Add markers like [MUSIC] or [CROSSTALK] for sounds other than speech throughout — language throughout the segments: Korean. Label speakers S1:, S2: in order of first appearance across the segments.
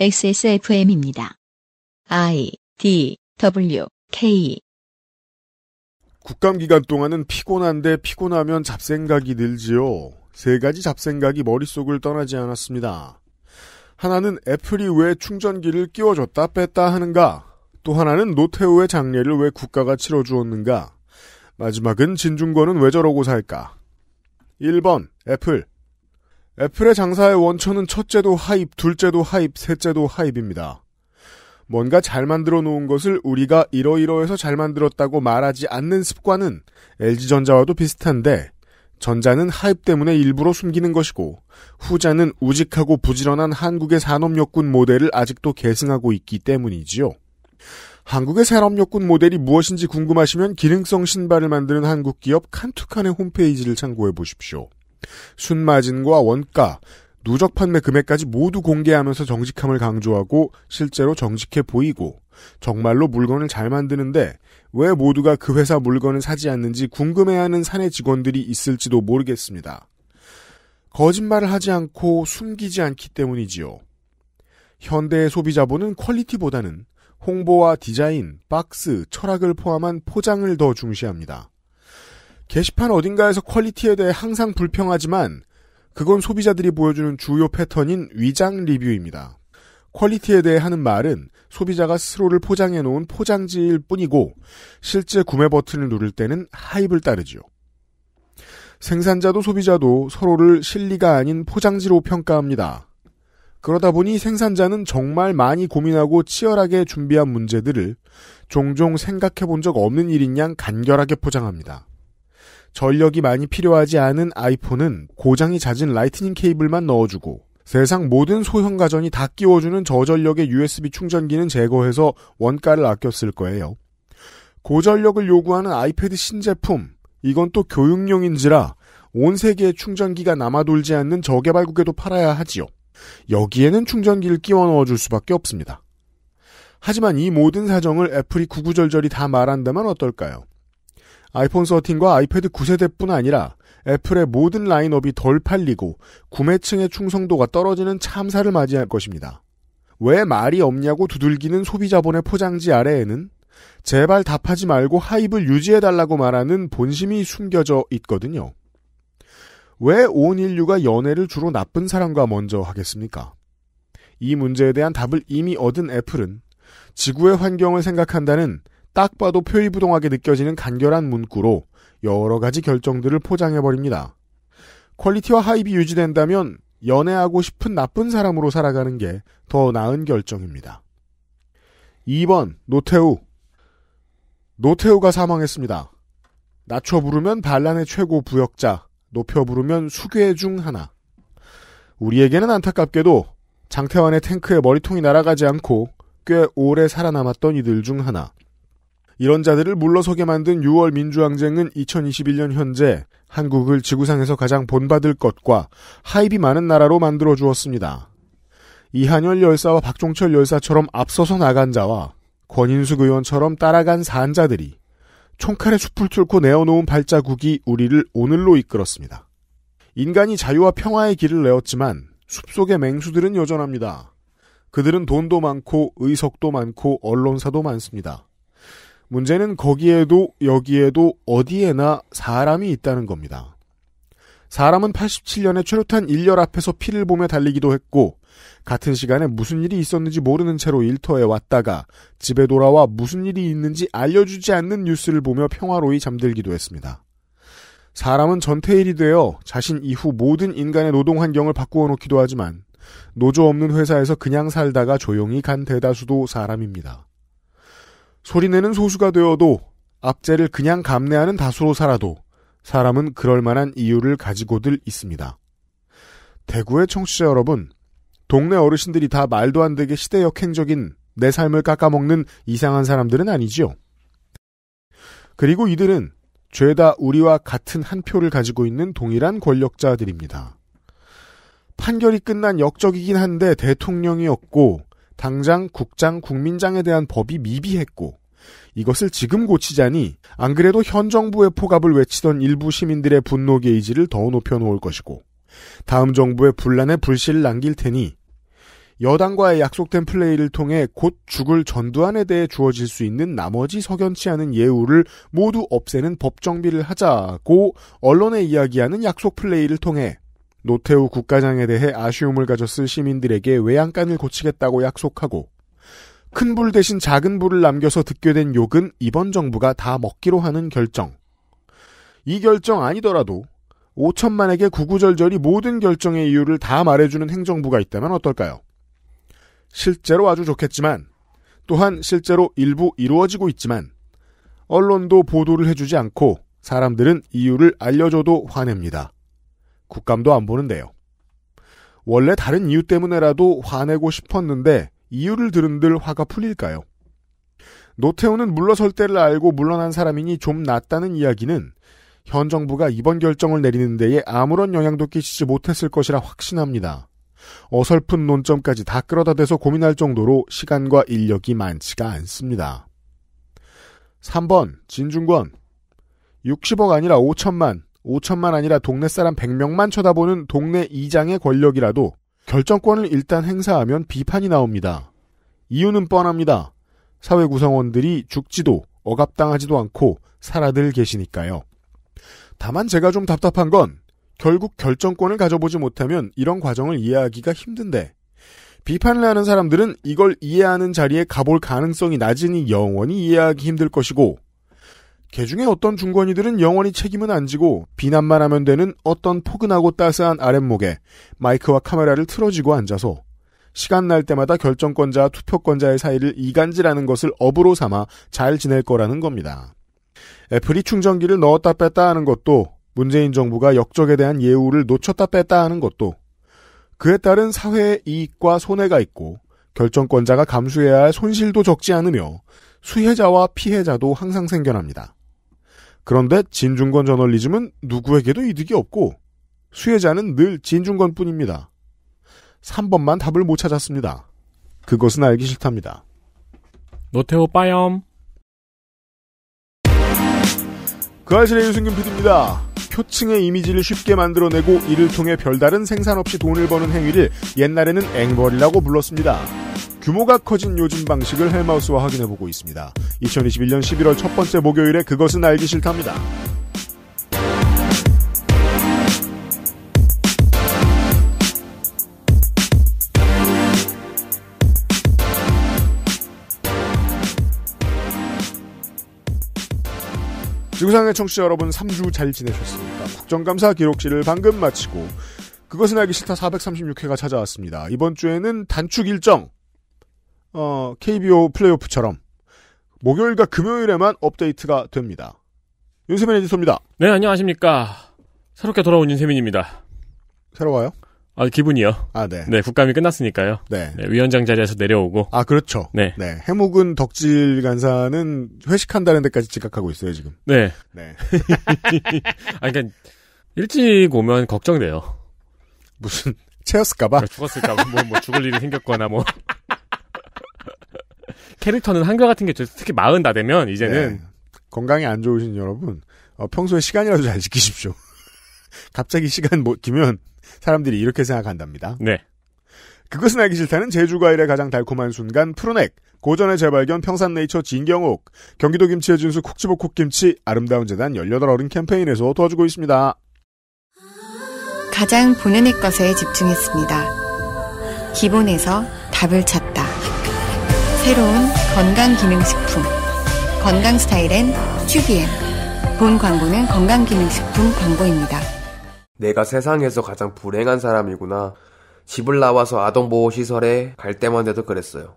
S1: XSFM입니다. I
S2: D W K
S1: 국감 기간 동안은 피곤한데 피곤하면 잡생각이 늘지요. 세 가지 잡생각이 머릿속을 떠나지 않았습니다. 하나는 애플이 왜 충전기를 끼워줬다 뺐다 하는가? 또 하나는 노태우의 장례를 왜 국가가 치러주었는가? 마지막은 진중권은 왜 저러고 살까? 1번 애플 애플의 장사의 원천은 첫째도 하입, 둘째도 하입, 셋째도 하입입니다. 뭔가 잘 만들어 놓은 것을 우리가 이러이러해서 잘 만들었다고 말하지 않는 습관은 LG전자와도 비슷한데 전자는 하입 때문에 일부러 숨기는 것이고 후자는 우직하고 부지런한 한국의 산업역군 모델을 아직도 계승하고 있기 때문이지요. 한국의 산업역군 모델이 무엇인지 궁금하시면 기능성 신발을 만드는 한국 기업 칸투칸의 홈페이지를 참고해 보십시오. 순마진과 원가, 누적 판매 금액까지 모두 공개하면서 정직함을 강조하고 실제로 정직해 보이고 정말로 물건을 잘 만드는데 왜 모두가 그 회사 물건을 사지 않는지 궁금해하는 사내 직원들이 있을지도 모르겠습니다. 거짓말을 하지 않고 숨기지 않기 때문이지요. 현대의 소비자본은 퀄리티보다는 홍보와 디자인, 박스, 철학을 포함한 포장을 더 중시합니다. 게시판 어딘가에서 퀄리티에 대해 항상 불평하지만 그건 소비자들이 보여주는 주요 패턴인 위장 리뷰입니다. 퀄리티에 대해 하는 말은 소비자가 스스로를 포장해 놓은 포장지일 뿐이고 실제 구매 버튼을 누를 때는 하입을 따르지요. 생산자도 소비자도 서로를 실리가 아닌 포장지로 평가합니다. 그러다 보니 생산자는 정말 많이 고민하고 치열하게 준비한 문제들을 종종 생각해 본 적 없는 일인 양 간결하게 포장합니다. 전력이 많이 필요하지 않은 아이폰은 고장이 잦은 라이트닝 케이블만 넣어주고 세상 모든 소형 가전이 다 끼워주는 저전력의 USB 충전기는 제거해서 원가를 아꼈을 거예요. 고전력을 요구하는 아이패드 신제품, 이건 또 교육용인지라 온 세계에 충전기가 남아돌지 않는 저개발국에도 팔아야 하지요. 여기에는 충전기를 끼워 넣어줄 수밖에 없습니다. 하지만 이 모든 사정을 애플이 구구절절히 다 말한다면 어떨까요? 아이폰 13과 아이패드 9세대뿐 아니라 애플의 모든 라인업이 덜 팔리고 구매층의 충성도가 떨어지는 참사를 맞이할 것입니다. 왜 말이 없냐고 두들기는 소비자본의 포장지 아래에는 제발 답하지 말고 하입을 유지해달라고 말하는 본심이 숨겨져 있거든요. 왜 온 인류가 연애를 주로 나쁜 사람과 먼저 하겠습니까? 이 문제에 대한 답을 이미 얻은 애플은 지구의 환경을 생각한다는 딱 봐도 표의부동하게 느껴지는 간결한 문구로 여러 가지 결정들을 포장해버립니다. 퀄리티와 하입이 유지된다면 연애하고 싶은 나쁜 사람으로 살아가는 게 더 나은 결정입니다. 2번 노태우 노태우가 사망했습니다. 낮춰 부르면 반란의 최고 부역자, 높여 부르면 수괴 중 하나. 우리에게는 안타깝게도 장태환의 탱크에 머리통이 날아가지 않고 꽤 오래 살아남았던 이들 중 하나. 이런 자들을 물러서게 만든 6월 민주항쟁은 2021년 현재 한국을 지구상에서 가장 본받을 것과 하입이 많은 나라로 만들어 주었습니다. 이한열 열사와 박종철 열사처럼 앞서서 나간 자와 권인숙 의원처럼 따라간 산자들이 총칼의 숲을 뚫고 내어놓은 발자국이 우리를 오늘로 이끌었습니다. 인간이 자유와 평화의 길을 내었지만 숲속의 맹수들은 여전합니다. 그들은 돈도 많고 의석도 많고 언론사도 많습니다. 문제는 거기에도 여기에도 어디에나 사람이 있다는 겁니다. 사람은 87년에 최루탄 일렬 앞에서 피를 보며 달리기도 했고 같은 시간에 무슨 일이 있었는지 모르는 채로 일터에 왔다가 집에 돌아와 무슨 일이 있는지 알려주지 않는 뉴스를 보며 평화로이 잠들기도 했습니다. 사람은 전태일이 되어 자신 이후 모든 인간의 노동 환경을 바꾸어 놓기도 하지만 노조 없는 회사에서 그냥 살다가 조용히 간 대다수도 사람입니다. 소리내는 소수가 되어도 압제를 그냥 감내하는 다수로 살아도 사람은 그럴 만한 이유를 가지고들 있습니다. 대구의 청취자 여러분, 동네 어르신들이 다 말도 안 되게 시대 역행적인 내 삶을 깎아먹는 이상한 사람들은 아니지요. 그리고 이들은 죄다 우리와 같은 한 표를 가지고 있는 동일한 권력자들입니다. 판결이 끝난 역적이긴 한데 대통령이었고 당장 국장, 국민장에 대한 법이 미비했고 이것을 지금 고치자니 안 그래도 현 정부의 포갑을 외치던 일부 시민들의 분노 게이지를 더 높여 놓을 것이고 다음 정부의 분란에 불씨를 남길 테니 여당과의 약속된 플레이를 통해 곧 죽을 전두환에 대해 주어질 수 있는 나머지 석연치 않은 예우를 모두 없애는 법 정비를 하자고 언론에 이야기하는 약속 플레이를 통해 노태우 국가장에 대해 아쉬움을 가졌을 시민들에게 외양간을 고치겠다고 약속하고 큰 불 대신 작은 불을 남겨서 듣게 된 욕은 이번 정부가 다 먹기로 하는 결정. 이 결정 아니더라도 5천만에게 구구절절히 모든 결정의 이유를 다 말해주는 행정부가 있다면 어떨까요? 실제로 아주 좋겠지만 또한 실제로 일부 이루어지고 있지만 언론도 보도를 해주지 않고 사람들은 이유를 알려줘도 화냅니다. 국감도 안 보는데요. 원래 다른 이유 때문에라도 화내고 싶었는데 이유를 들은들 화가 풀릴까요? 노태우는 물러설 때를 알고 물러난 사람이니 좀 낫다는 이야기는 현 정부가 이번 결정을 내리는 데에 아무런 영향도 끼치지 못했을 것이라 확신합니다. 어설픈 논점까지 다 끌어다 대서 고민할 정도로 시간과 인력이 많지가 않습니다. 3번 진중권 60억 아니라 5천만 5천만 아니라 동네 사람 100명만 쳐다보는 동네 이장의 권력이라도 결정권을 일단 행사하면 비판이 나옵니다. 이유는 뻔합니다. 사회 구성원들이 죽지도 억압당하지도 않고 살아들 계시니까요. 다만 제가 좀 답답한 건 결국 결정권을 가져보지 못하면 이런 과정을 이해하기가 힘든데 비판을 하는 사람들은 이걸 이해하는 자리에 가볼 가능성이 낮으니 영원히 이해하기 힘들 것이고 개중에 어떤 중권이들은 영원히 책임은 안 지고 비난만 하면 되는 어떤 포근하고 따스한 아랫목에 마이크와 카메라를 틀어지고 앉아서 시간 날 때마다 결정권자와 투표권자의 사이를 이간질하는 것을 업으로 삼아 잘 지낼 거라는 겁니다. 애플이 충전기를 넣었다 뺐다 하는 것도 문재인 정부가 역적에 대한 예우를 놓쳤다 뺐다 하는 것도 그에 따른 사회의 이익과 손해가 있고 결정권자가 감수해야 할 손실도 적지 않으며 수혜자와 피해자도 항상 생겨납니다. 그런데 진중권 저널리즘은 누구에게도 이득이 없고 수혜자는 늘 진중권뿐입니다. 3번만 답을 못 찾았습니다. 그것은 알기 싫답니다. 노태우 빠염 그아실의 유승균 PD입니다. 표층의 이미지를 쉽게 만들어내고 이를 통해 별다른 생산 없이 돈을 버는 행위를 옛날에는 앵벌이라고 불렀습니다. 규모가 커진 요즘 방식을 헬마우스와 확인해보고 있습니다. 2021년 11월 첫 번째 목요일에 그것은 알기 싫답니다. 지구상의 청취자 여러분 3주 잘 지내셨습니까? 국정감사 기록실을 방금 마치고 그것은 알기 싫다 436회가 찾아왔습니다. 이번 주에는 단축 일정 어, KBO 플레이오프처럼 목요일과 금요일에만 업데이트가 됩니다. 윤세민 에디터입니다.
S3: 네, 안녕하십니까. 새롭게 돌아온 윤세민입니다. 새로워요? 아, 기분이요. 아, 네. 네, 국감이 끝났으니까요. 네. 네 위원장 자리에서 내려오고. 아, 그렇죠. 네. 네.
S1: 해묵은 덕질 간사는 회식한다는 데까지 지각하고 있어요, 지금. 네. 네. [LAUGHS]
S3: 아, 그러니까 일찍 오면 걱정돼요. 무슨 [LAUGHS] 채웠을까봐 그러니까 죽었을까봐 뭐, 뭐 죽을 일이 생겼거나 뭐 [LAUGHS] 캐릭터는 한결같은 게 특히 마흔 다 되면 이제는 네.
S1: 건강이 안 좋으신 여러분 어, 평소에 시간이라도 잘 지키십시오. [LAUGHS] 갑자기 시간 못 끼면 사람들이 이렇게 생각한답니다. 네. 그것은 알기 싫다는 제주과일의 가장 달콤한 순간 푸르넥 고전의 재발견 평산네이처 진경옥 경기도 김치의 진수 콕치복 콕김치 아름다운 재단 18어른 캠페인에서 도와주고
S2: 있습니다. 가장 보는 의 것에 집중했습니다. 기본에서 답을 찾다. 새로운 건강기능식품 건강스타일엔 튜비엔 본 광고는 건강기능식품
S4: 광고입니다. 내가 세상에서 가장 불행한 사람이구나. 집을 나와서 아동보호시설에 갈 때만 해도 그랬어요.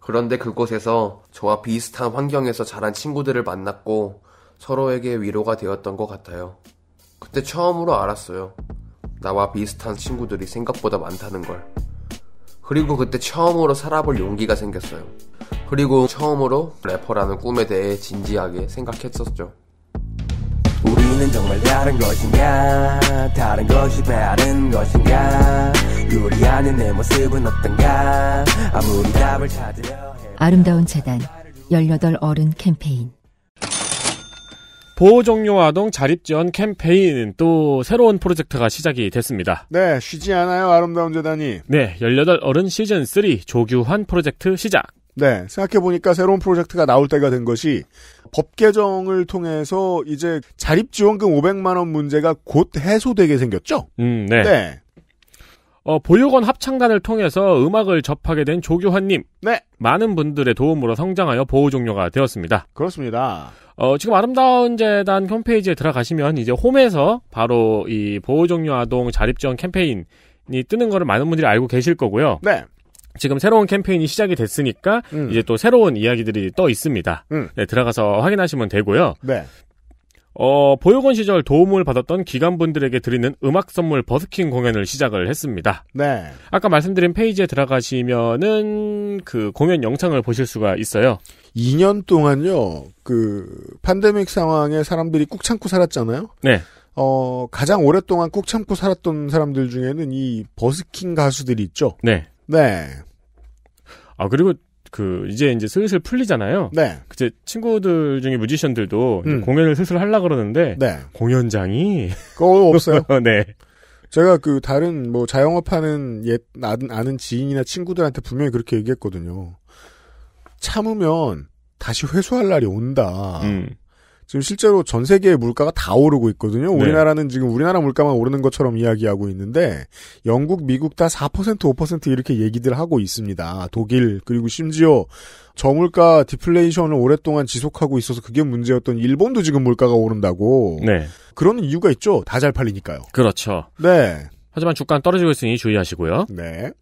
S4: 그런데 그곳에서 저와 비슷한 환경에서 자란 친구들을 만났고 서로에게 위로가 되었던 것 같아요. 그때 처음으로 알았어요. 나와 비슷한 친구들이 생각보다 많다는 걸. 그리고 그때 처음으로 살아볼 용기가 생겼어요. 그리고 처음으로 래퍼라는 꿈에 대해 진지하게 생각했었죠. 우리는 정말 다른 것인가? 다른 것이 다른 것인가? 요리하는 내
S3: 모습은 어떤가? 아무리 답을 찾으려 해도
S2: 아름다운 재단 18 어른 캠페인
S3: 보호종료 아동 자립지원 캠페인 또 새로운 프로젝트가 시작이 됐습니다.
S2: 네, 쉬지
S1: 않아요, 아름다운 재단이.
S3: 네, 18 어른 시즌3 조규환 프로젝트 시작. 네,
S1: 생각해보니까 새로운 프로젝트가 나올 때가 된 것이 법 개정을 통해서 이제 자립지원금 500만원 문제가 곧 해소되게 생겼죠?
S3: 음, 네. 네. 어, 보육원 합창단을 통해서 음악을 접하게 된 조규환님. 네. 많은 분들의 도움으로 성장하여 보호종료가 되었습니다. 그렇습니다. 어, 지금 아름다운 재단 홈페이지에 들어가시면 이제 홈에서 바로 이 보호종료 아동 자립 지원 캠페인이 뜨는 거를 많은 분들이 알고 계실 거고요. 네. 지금 새로운 캠페인이 시작이 됐으니까 음. 이제 또 새로운 이야기들이 떠 있습니다. 음. 네, 들어가서 확인하시면 되고요. 네. 어, 보육원 시절 도움을 받았던 기관분들에게 드리는 음악 선물 버스킹 공연을 시작을 했습니다. 네. 아까 말씀드린 페이지에 들어가시면은 그 공연 영상을 보실 수가 있어요. 2년 동안요, 그, 팬데믹 상황에 사람들이 꾹 참고 살았잖아요? 네.
S1: 어, 가장 오랫동안 꾹 참고 살았던 사람들 중에는 이 버스킹 가수들이 있죠?
S3: 네. 네. 아, 그리고 그 이제 이제 슬슬 풀리잖아요. 네. 그제 친구들 중에 뮤지션들도 음. 공연을 슬슬 하려 그러는데 네. 공연장이 그 없어요. [LAUGHS] 네. 제가 그
S1: 다른 뭐 자영업하는 옛 아는 지인이나 친구들한테 분명히 그렇게 얘기했거든요. 참으면 다시 회수할 날이 온다. 음. 지금 실제로 전 세계의 물가가 다 오르고 있거든요. 네. 우리나라는 지금 우리나라 물가만 오르는 것처럼 이야기하고 있는데 영국, 미국 다 4% 5% 이렇게 얘기들 하고 있습니다. 독일 그리고 심지어 저물가 디플레이션을 오랫동안 지속하고 있어서 그게 문제였던 일본도 지금 물가가 오른다고. 네. 그런 이유가 있죠. 다 잘 팔리니까요.
S3: 그렇죠. 네. 하지만 주가는 떨어지고 있으니 주의하시고요. 네.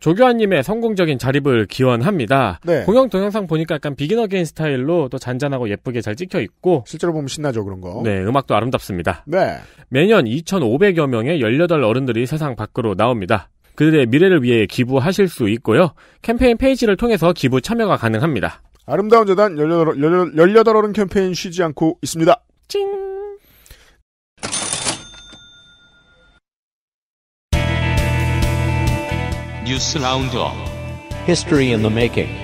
S3: 조교환님의 성공적인 자립을 기원합니다. 네. 공영 동영상 보니까 약간 비긴 어게인 스타일로 또 잔잔하고 예쁘게 잘 찍혀 있고 실제로 보면 신나죠 그런 거. 네, 음악도 아름답습니다. 네. 매년 2,500여 명의 18 어른들이 세상 밖으로 나옵니다. 그들의 미래를 위해 기부하실 수 있고요. 캠페인 페이지를 통해서 기부 참여가 가능합니다.
S1: 아름다운 재단 18, 18, 18 어른 캠페인 쉬지 않고 있습니다. 찡!
S3: 뉴스 라운드업 History in the Making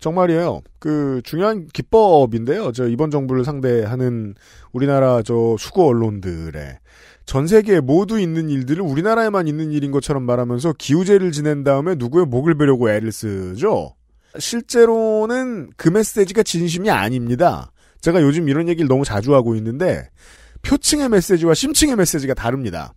S1: 정말이에요. 그 중요한 기법인데요. 저 이번 정부를 상대하는 우리나라 저 수구 언론들의 전 세계 에 모두 있는 일들을 우리나라에만 있는 일인 것처럼 말하면서 기우제를 지낸 다음에 누구의 목을 베려고 애를 쓰죠. 실제로는 그 메시지가 진심이 아닙니다. 제가 요즘 이런 얘기를 너무 자주 하고 있는데 표층의 메시지와 심층의 메시지가 다릅니다.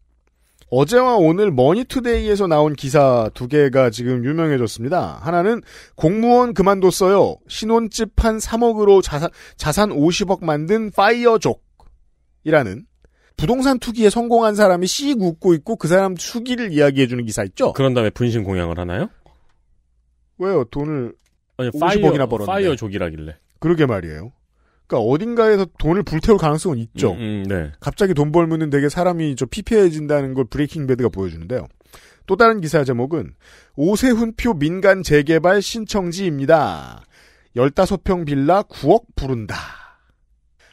S1: 어제와 오늘 머니투데이에서 나온 기사 두 개가 지금 유명해졌습니다. 하나는 공무원 그만뒀어요. 신혼집 한 3억으로 자산, 자산 50억 만든 파이어족이라는 부동산 투기에 성공한 사람이 씩 웃고 있고 그 사람 수기를 이야기해주는 기사 있죠? 그런 다음에 분신 공양을 하나요?
S3: 왜요? 돈을 아니, 50억이나 벌었는데. 파이어족이라길래.
S1: 그러게 말이에요. 그러니까 어딘가에서 돈을 불태울 가능성은 있죠. 음, 음, 네. 갑자기 돈 벌면은 되게 사람이 저 피폐해진다는 걸 브레이킹 배드가 보여주는데요. 또 다른 기사 제목은 오세훈표 민간 재개발 신청지입니다. 15평 빌라 9억 부른다.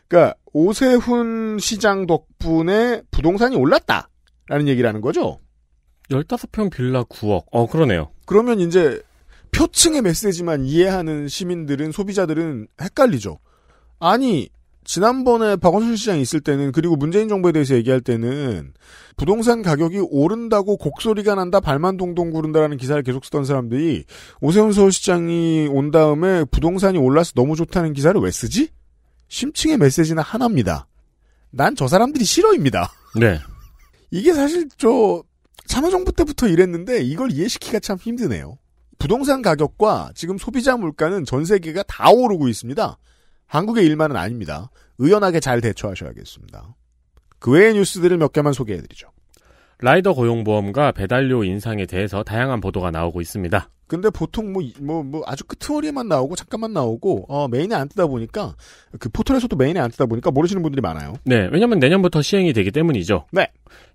S1: 그러니까 오세훈 시장 덕분에 부동산이 올랐다. 라는 얘기라는 거죠.
S3: 15평 빌라 9억. 어, 그러네요.
S1: 그러면 이제 표층의 메시지만 이해하는 시민들은 소비자들은 헷갈리죠. 아니 지난번에 박원순 시장 있을 때는 그리고 문재인 정부에 대해서 얘기할 때는 부동산 가격이 오른다고 곡소리가 난다 발만 동동 구른다라는 기사를 계속 쓰던 사람들이 오세훈 서울시장이 온 다음에 부동산이 올라서 너무 좋다는 기사를 왜 쓰지? 심층의 메시지는 하나입니다. 난 저 사람들이 싫어입니다. 네. 이게 사실 저 참여정부 때부터 이랬는데 이걸 이해시키기가 참 힘드네요. 부동산 가격과 지금 소비자 물가는 전 세계가 다 오르고 있습니다. 한국의 일만은 아닙니다. 의연하게 잘 대처하셔야겠습니다. 그 외의 뉴스들을 몇 개만 소개해드리죠.
S3: 라이더 고용보험과 배달료 인상에 대해서 다양한 보도가 나오고 있습니다. 근데 보통
S1: 뭐, 뭐, 뭐 아주 끄트머리에만 나오고 잠깐만 나오고, 어, 메인에 안 뜨다 보니까, 그 포털에서도 메인에 안 뜨다 보니까 모르시는 분들이 많아요.
S3: 네. 왜냐면 내년부터 시행이 되기 때문이죠. 네.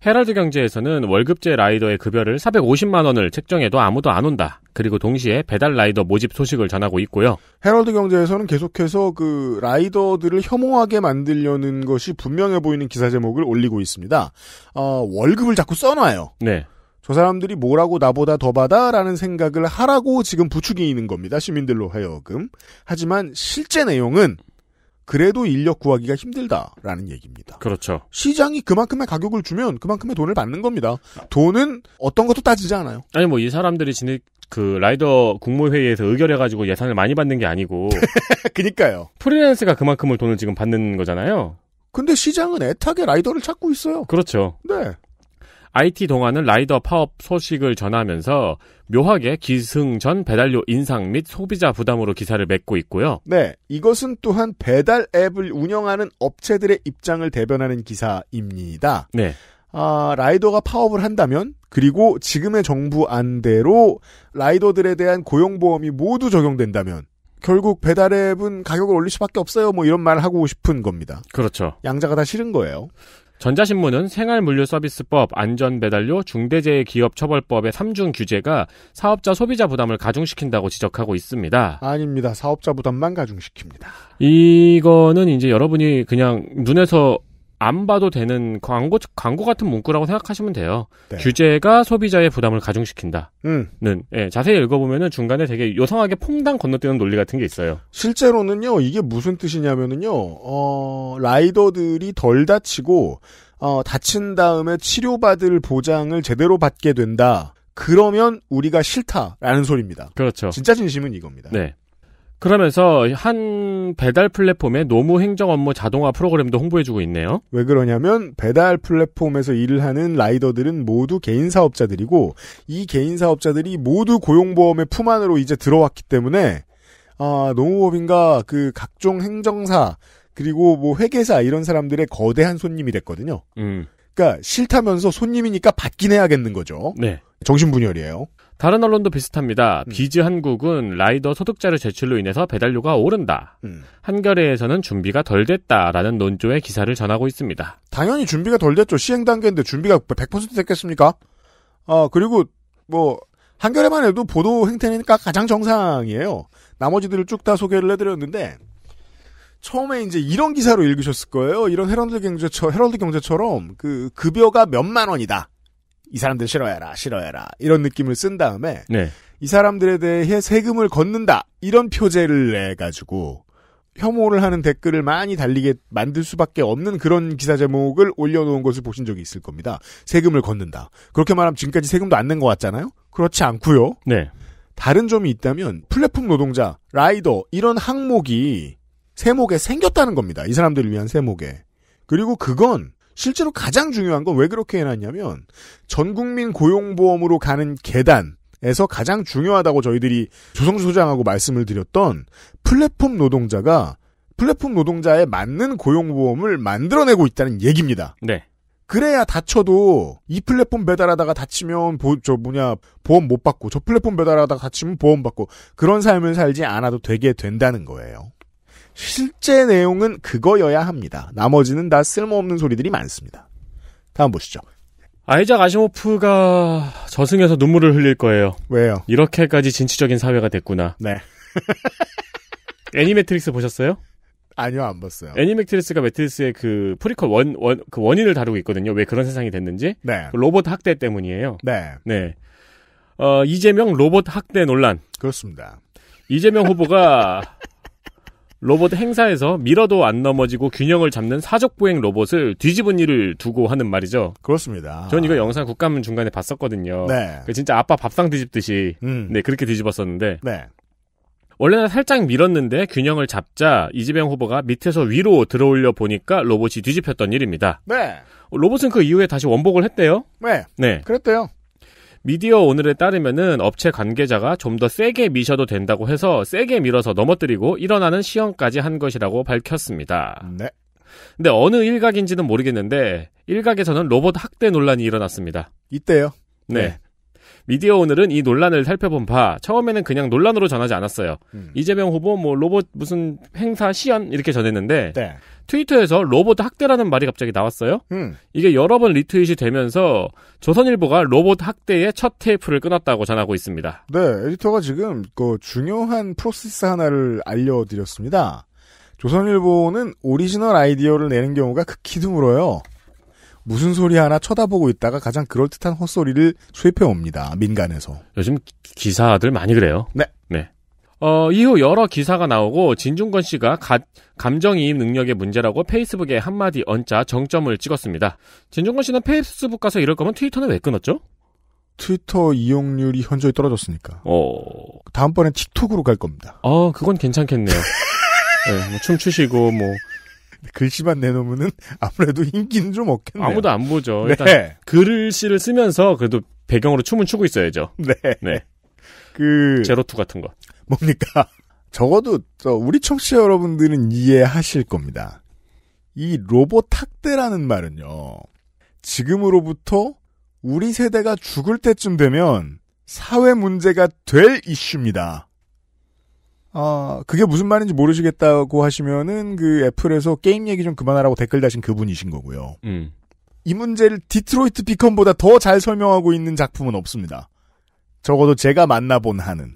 S3: 헤럴드 경제에서는 월급제 라이더의 급여를 450만원을 책정해도 아무도 안 온다. 그리고 동시에 배달 라이더 모집 소식을 전하고 있고요.
S1: 헤럴드 경제에서는 계속해서 그 라이더들을 혐오하게 만들려는 것이 분명해 보이는 기사 제목을 올리고 있습니다. 어, 월급을 자꾸 써놔요. 네. 저 사람들이 뭐라고 나보다 더 받아라는 생각을 하라고 지금 부추기는 겁니다. 시민들로 하여금. 하지만 실제 내용은 그래도 인력 구하기가 힘들다라는 얘기입니다. 그렇죠. 시장이 그만큼의 가격을 주면 그만큼의 돈을 받는 겁니다. 돈은 어떤 것도 따지지 않아요.
S3: 아니 뭐 이 사람들이 진입 그 라이더 국무회의에서 의결해가지고 예산을 많이 받는 게 아니고. [LAUGHS] 그니까요. 프리랜서가 그만큼을 돈을 지금 받는 거잖아요. 근데 시장은 애타게 라이더를 찾고 있어요. 그렇죠. 네. IT 동화는 라이더 파업 소식을 전하면서 묘하게 기승전 배달료 인상 및 소비자 부담으로 기사를 맺고 있고요.
S1: 네, 이것은 또한 배달 앱을 운영하는 업체들의 입장을 대변하는 기사입니다. 네. 아, 라이더가 파업을 한다면 그리고 지금의 정부 안대로 라이더들에 대한 고용보험이 모두 적용된다면 결국 배달앱은 가격을 올릴 수밖에 없어요. 뭐 이런 말을 하고 싶은 겁니다. 그렇죠. 양자가 다 싫은 거예요.
S3: 전자신문은 생활물류서비스법, 안전배달료, 중대재해기업처벌법의 3중 규제가 사업자 소비자 부담을 가중시킨다고 지적하고 있습니다.
S1: 아닙니다. 사업자 부담만 가중시킵니다.
S3: 이거는 이제 여러분이 그냥 눈에서 안 봐도 되는 광고 광고 같은 문구라고 생각하시면 돼요. 네. 규제가 소비자의 부담을 가중시킨다는 음. 예, 자세히 읽어보면은 중간에 되게 요상하게 퐁당 건너뛰는 논리 같은 게 있어요. 실제로는요 이게 무슨 뜻이냐면은요
S1: 어, 라이더들이 덜 다치고 어, 다친 다음에 치료받을 보장을 제대로 받게 된다. 그러면 우리가 싫다라는 소리입니다. 그렇죠. 진짜
S3: 진심은 이겁니다. 네. 그러면서 한 배달 플랫폼의 노무 행정 업무 자동화 프로그램도 홍보해주고 있네요.
S1: 왜 그러냐면 배달 플랫폼에서 일을 하는 라이더들은 모두 개인 사업자들이고 이 개인 사업자들이 모두 고용보험의 품 안으로 이제 들어왔기 때문에 아, 노무법인가 그 각종 행정사 그리고 뭐 회계사 이런 사람들의 거대한 손님이 됐거든요. 음. 그러니까 싫다면서 손님이니까 받긴 해야겠는 거죠. 네. 정신분열이에요.
S3: 다른 언론도 비슷합니다. 음. 비즈 한국은 라이더 소득자료 제출로 인해서 배달료가 오른다. 음. 한겨레에서는 준비가 덜 됐다라는 논조의 기사를 전하고 있습니다.
S1: 당연히 준비가 덜 됐죠. 시행 단계인데 준비가 100% 됐겠습니까? 어, 그리고 뭐 한겨레만 해도 보도 행태니까 가장 정상이에요. 나머지들을 쭉 다 소개를 해드렸는데 처음에 이제 이런 기사로 읽으셨을 거예요. 이런 헤럴드 경제처 헤럴드 경제처럼 그 급여가 몇만 원이다. 이 사람들 싫어해라, 싫어해라 이런 느낌을 쓴 다음에 네. 이 사람들에 대해 세금을 걷는다 이런 표제를 내 가지고 혐오를 하는 댓글을 많이 달리게 만들 수밖에 없는 그런 기사 제목을 올려놓은 것을 보신 적이 있을 겁니다. 세금을 걷는다. 그렇게 말하면 지금까지 세금도 안 낸 것 같잖아요. 그렇지 않고요. 네. 다른 점이 있다면 플랫폼 노동자, 라이더 이런 항목이 세목에 생겼다는 겁니다. 이 사람들을 위한 세목에. 그리고 그건 실제로 가장 중요한 건 왜 그렇게 해놨냐면 전국민 고용보험으로 가는 계단에서 가장 중요하다고 저희들이 조성주 소장하고 말씀을 드렸던 플랫폼 노동자가 플랫폼 노동자에 맞는 고용보험을 만들어내고 있다는 얘기입니다. 네. 그래야 다쳐도 이 플랫폼 배달하다가 다치면 보, 저 뭐냐 보험 못 받고 저 플랫폼 배달하다가 다치면 보험 받고 그런 삶을 살지 않아도 되게 된다는 거예요. 실제 내용은 그거여야 합니다. 나머지는 다 쓸모없는 소리들이 많습니다. 다음 보시죠.
S3: 아이작 아시모프가 저승에서 눈물을 흘릴 거예요. 왜요? 이렇게까지 진취적인 사회가 됐구나. 네. [LAUGHS] 애니메트릭스 보셨어요? 아니요, 안 봤어요. 애니메트릭스가 매트릭스의 그 프리퀄 원, 원, 그 원인을 다루고 있거든요. 왜 그런 세상이 됐는지. 네. 그 로봇 학대 때문이에요. 네. 네. 어, 이재명 로봇 학대 논란. 그렇습니다. 이재명 후보가 [LAUGHS] 로봇 행사에서 밀어도 안 넘어지고 균형을 잡는 사족보행 로봇을 뒤집은 일을 두고 하는 말이죠. 그렇습니다. 전 이거 영상 국감 중간에 봤었거든요. 네. 그 진짜 아빠 밥상 뒤집듯이 음. 네 그렇게 뒤집었었는데 네. 원래는 살짝 밀었는데 균형을 잡자 이재명 후보가 밑에서 위로 들어올려 보니까 로봇이 뒤집혔던 일입니다. 네. 로봇은 그 이후에 다시 원복을 했대요. 네. 네. 그랬대요. 미디어 오늘에 따르면은 업체 관계자가 좀 더 세게 미셔도 된다고 해서 세게 밀어서 넘어뜨리고 일어나는 시험까지 한 것이라고 밝혔습니다. 네. 근데 어느 일각인지는 모르겠는데 일각에서는 로봇 학대 논란이 일어났습니다. 이때요? 네. 네. 미디어 오늘은 이 논란을 살펴본 바 처음에는 그냥 논란으로 전하지 않았어요. 음. 이재명 후보 뭐 로봇 무슨 행사 시연 이렇게 전했는데 네. 트위터에서 로봇 학대라는 말이 갑자기 나왔어요. 음. 이게 여러 번 리트윗이 되면서 조선일보가 로봇 학대의 첫 테이프를 끊었다고 전하고 있습니다.
S1: 네, 에디터가 지금 그 중요한 프로세스 하나를 알려드렸습니다. 조선일보는 오리지널 아이디어를 내는 경우가 극히 드물어요. 무슨 소리 하나 쳐다보고 있다가 가장 그럴듯한 헛소리를 수입해옵니다. 민간에서.
S3: 요즘 기사들 많이 그래요. 네. 네. 어, 이후 여러 기사가 나오고 진중권 씨가 가, 감정이입 능력의 문제라고 페이스북에 한마디 언자 정점을 찍었습니다. 진중권 씨는 페이스북 가서 이럴 거면 트위터는 왜 끊었죠?
S1: 트위터 이용률이 현저히 떨어졌으니까. 어. 다음번엔 틱톡으로 갈 겁니다. 어, 그건 괜찮겠네요. [LAUGHS] 네, 뭐 춤추시고 뭐 글씨만 내놓으면은 [LAUGHS] 아무래도 인기는 좀 없겠네요. 아무도 안 보죠. 네. 일단
S3: 글씨를 쓰면서 그래도 배경으로 춤은 추고 있어야죠. 네. 네. 그 제로투 같은 거.
S1: 뭡니까? [LAUGHS] 적어도 우리 청취자 여러분들은 이해하실 겁니다. 이 로봇 학대라는 말은요. 지금으로부터 우리 세대가 죽을 때쯤 되면 사회 문제가 될 이슈입니다. 아, 그게 무슨 말인지 모르시겠다고 하시면은 그 애플에서 게임 얘기 좀 그만하라고 댓글 다신 그분이신 거고요. 음. 이 문제를 디트로이트 비컨보다 더 잘 설명하고 있는 작품은 없습니다. 적어도 제가 만나본 한은.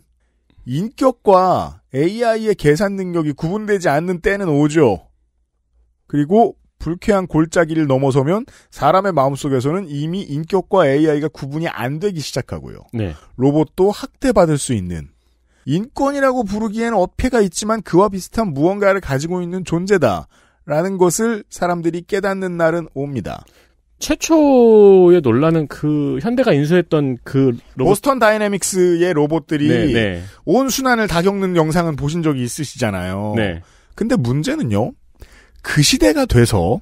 S1: 인격과 AI의 계산 능력이 구분되지 않는 때는 오죠. 그리고 불쾌한 골짜기를 넘어서면 사람의 마음속에서는 이미 인격과 AI가 구분이 안 되기 시작하고요. 네. 로봇도 학대받을 수 있는 인권이라고 부르기에는 어폐가 있지만 그와 비슷한 무언가를 가지고 있는 존재다. 라는 것을 사람들이 깨닫는 날은 옵니다. 최초의 논란은 그 현대가 인수했던 그 로봇... 보스턴 다이내믹스의 로봇들이 네, 네. 온 순환을 다 겪는 영상은 보신 적이 있으시잖아요. 네. 근데 문제는요. 그 시대가 돼서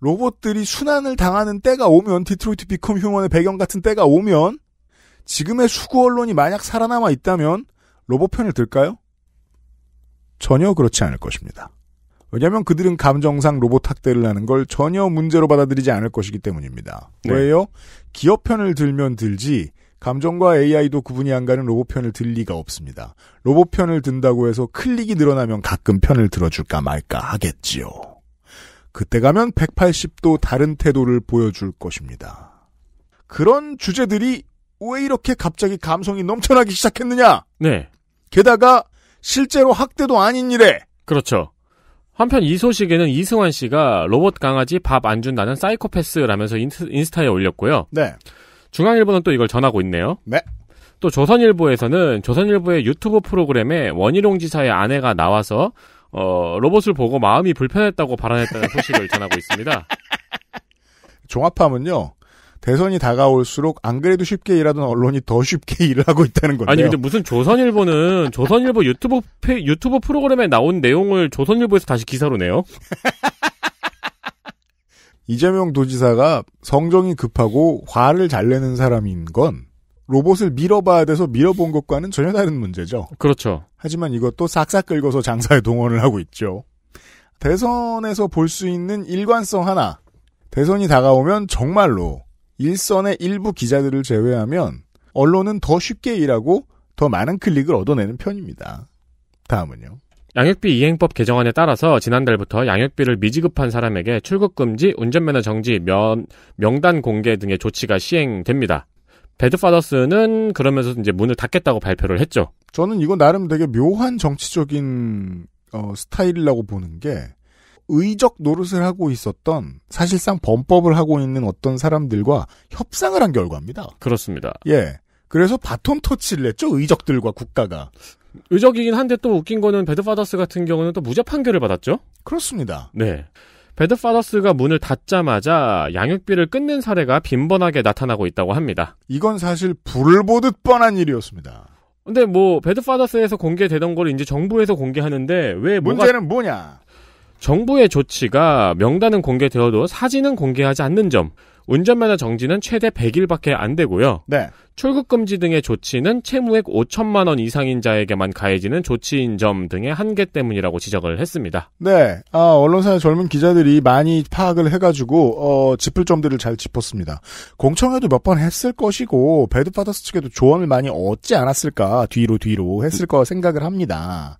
S1: 로봇들이 순환을 당하는 때가 오면 디트로이트 비컴 휴먼의 배경 같은 때가 오면 지금의 수구 언론이 만약 살아남아 있다면 로봇 편을 들까요? 전혀 그렇지 않을 것입니다. 왜냐하면 그들은 감정상 로봇 학대를 하는 걸 전혀 문제로 받아들이지 않을 것이기 때문입니다. 네. 왜요? 기업 편을 들면 들지 감정과 AI도 구분이 안 가는 로봇 편을 들 리가 없습니다. 로봇 편을 든다고 해서 클릭이 늘어나면 가끔 편을 들어줄까 말까 하겠지요. 그때 가면 180도 다른 태도를 보여줄 것입니다. 그런 주제들이 왜 이렇게 갑자기 감성이 넘쳐나기 시작했느냐? 네. 게다가 실제로 학대도 아닌 일에.
S3: 그렇죠. 한편 이 소식에는 이승환 씨가 로봇 강아지 밥 안 준다는 사이코패스라면서 인스타에 올렸고요. 네. 중앙일보는 또 이걸 전하고 있네요. 네. 또 조선일보에서는 조선일보의 유튜브 프로그램에 원희룡 지사의 아내가 나와서 어, 로봇을 보고 마음이 불편했다고 발언했다는 소식을 전하고 있습니다.
S1: [LAUGHS] 종합하면요. 대선이 다가올수록 안 그래도 쉽게 일하던 언론이 더 쉽게 [LAUGHS] 일을 하고 있다는 건데요. 아니 근데
S3: 무슨 조선일보는 조선일보 유튜브 페, 유튜브 프로그램에 나온 내용을 조선일보에서 다시 기사로 내요?
S1: [LAUGHS] 이재명 도지사가 성정이 급하고 화를 잘 내는 사람인 건 로봇을 밀어봐야 돼서 밀어본 것과는 전혀 다른 문제죠. 그렇죠. 하지만 이것도 싹싹 긁어서 장사에 동원을 하고 있죠. 대선에서 볼 수 있는 일관성 하나. 대선이 다가오면 정말로 일선의 일부 기자들을 제외하면 언론은 더 쉽게 일하고 더 많은 클릭을 얻어내는 편입니다. 다음은요.
S3: 양육비 이행법 개정안에 따라서 지난달부터 양육비를 미지급한 사람에게 출국금지, 운전면허 정지, 면, 명단 공개 등의 조치가 시행됩니다. 배드파더스는 그러면서 이제 문을 닫겠다고 발표를 했죠. 저는 이거
S1: 나름 되게 묘한 정치적인 어, 스타일이라고 보는 게 의적 노릇을 하고 있었던 사실상 범법을 하고 있는 어떤 사람들과 협상을 한
S3: 결과입니다. 그렇습니다. 예. 그래서 바톤 터치를 했죠. 의적들과 국가가. 의적이긴 한데 또 웃긴 거는 배드파더스 같은 경우는 또 무죄 판결을 받았죠. 그렇습니다. 네. 배드파더스가 문을 닫자마자 양육비를 끊는 사례가 빈번하게 나타나고 있다고 합니다. 이건 사실 불을 보듯 뻔한 일이었습니다. 근데 뭐 배드파더스에서 공개되던 걸 이제 정부에서 공개하는데 왜 문제는 뭐가... 뭐냐? 정부의 조치가 명단은 공개되어도 사진은 공개하지 않는 점, 운전면허 정지는 최대 100일밖에 안 되고요. 네. 출국 금지 등의 조치는 채무액 5천만 원 이상인 자에게만 가해지는 조치인 점 등의 한계 때문이라고 지적을 했습니다.
S1: 네, 아, 언론사의 젊은 기자들이 많이 파악을 해가지고 어, 짚을 점들을 잘 짚었습니다. 공청회도 몇 번 했을 것이고 배드파더스 측에도 조언을 많이 얻지 않았을까 뒤로 뒤로 했을 거 생각을 합니다.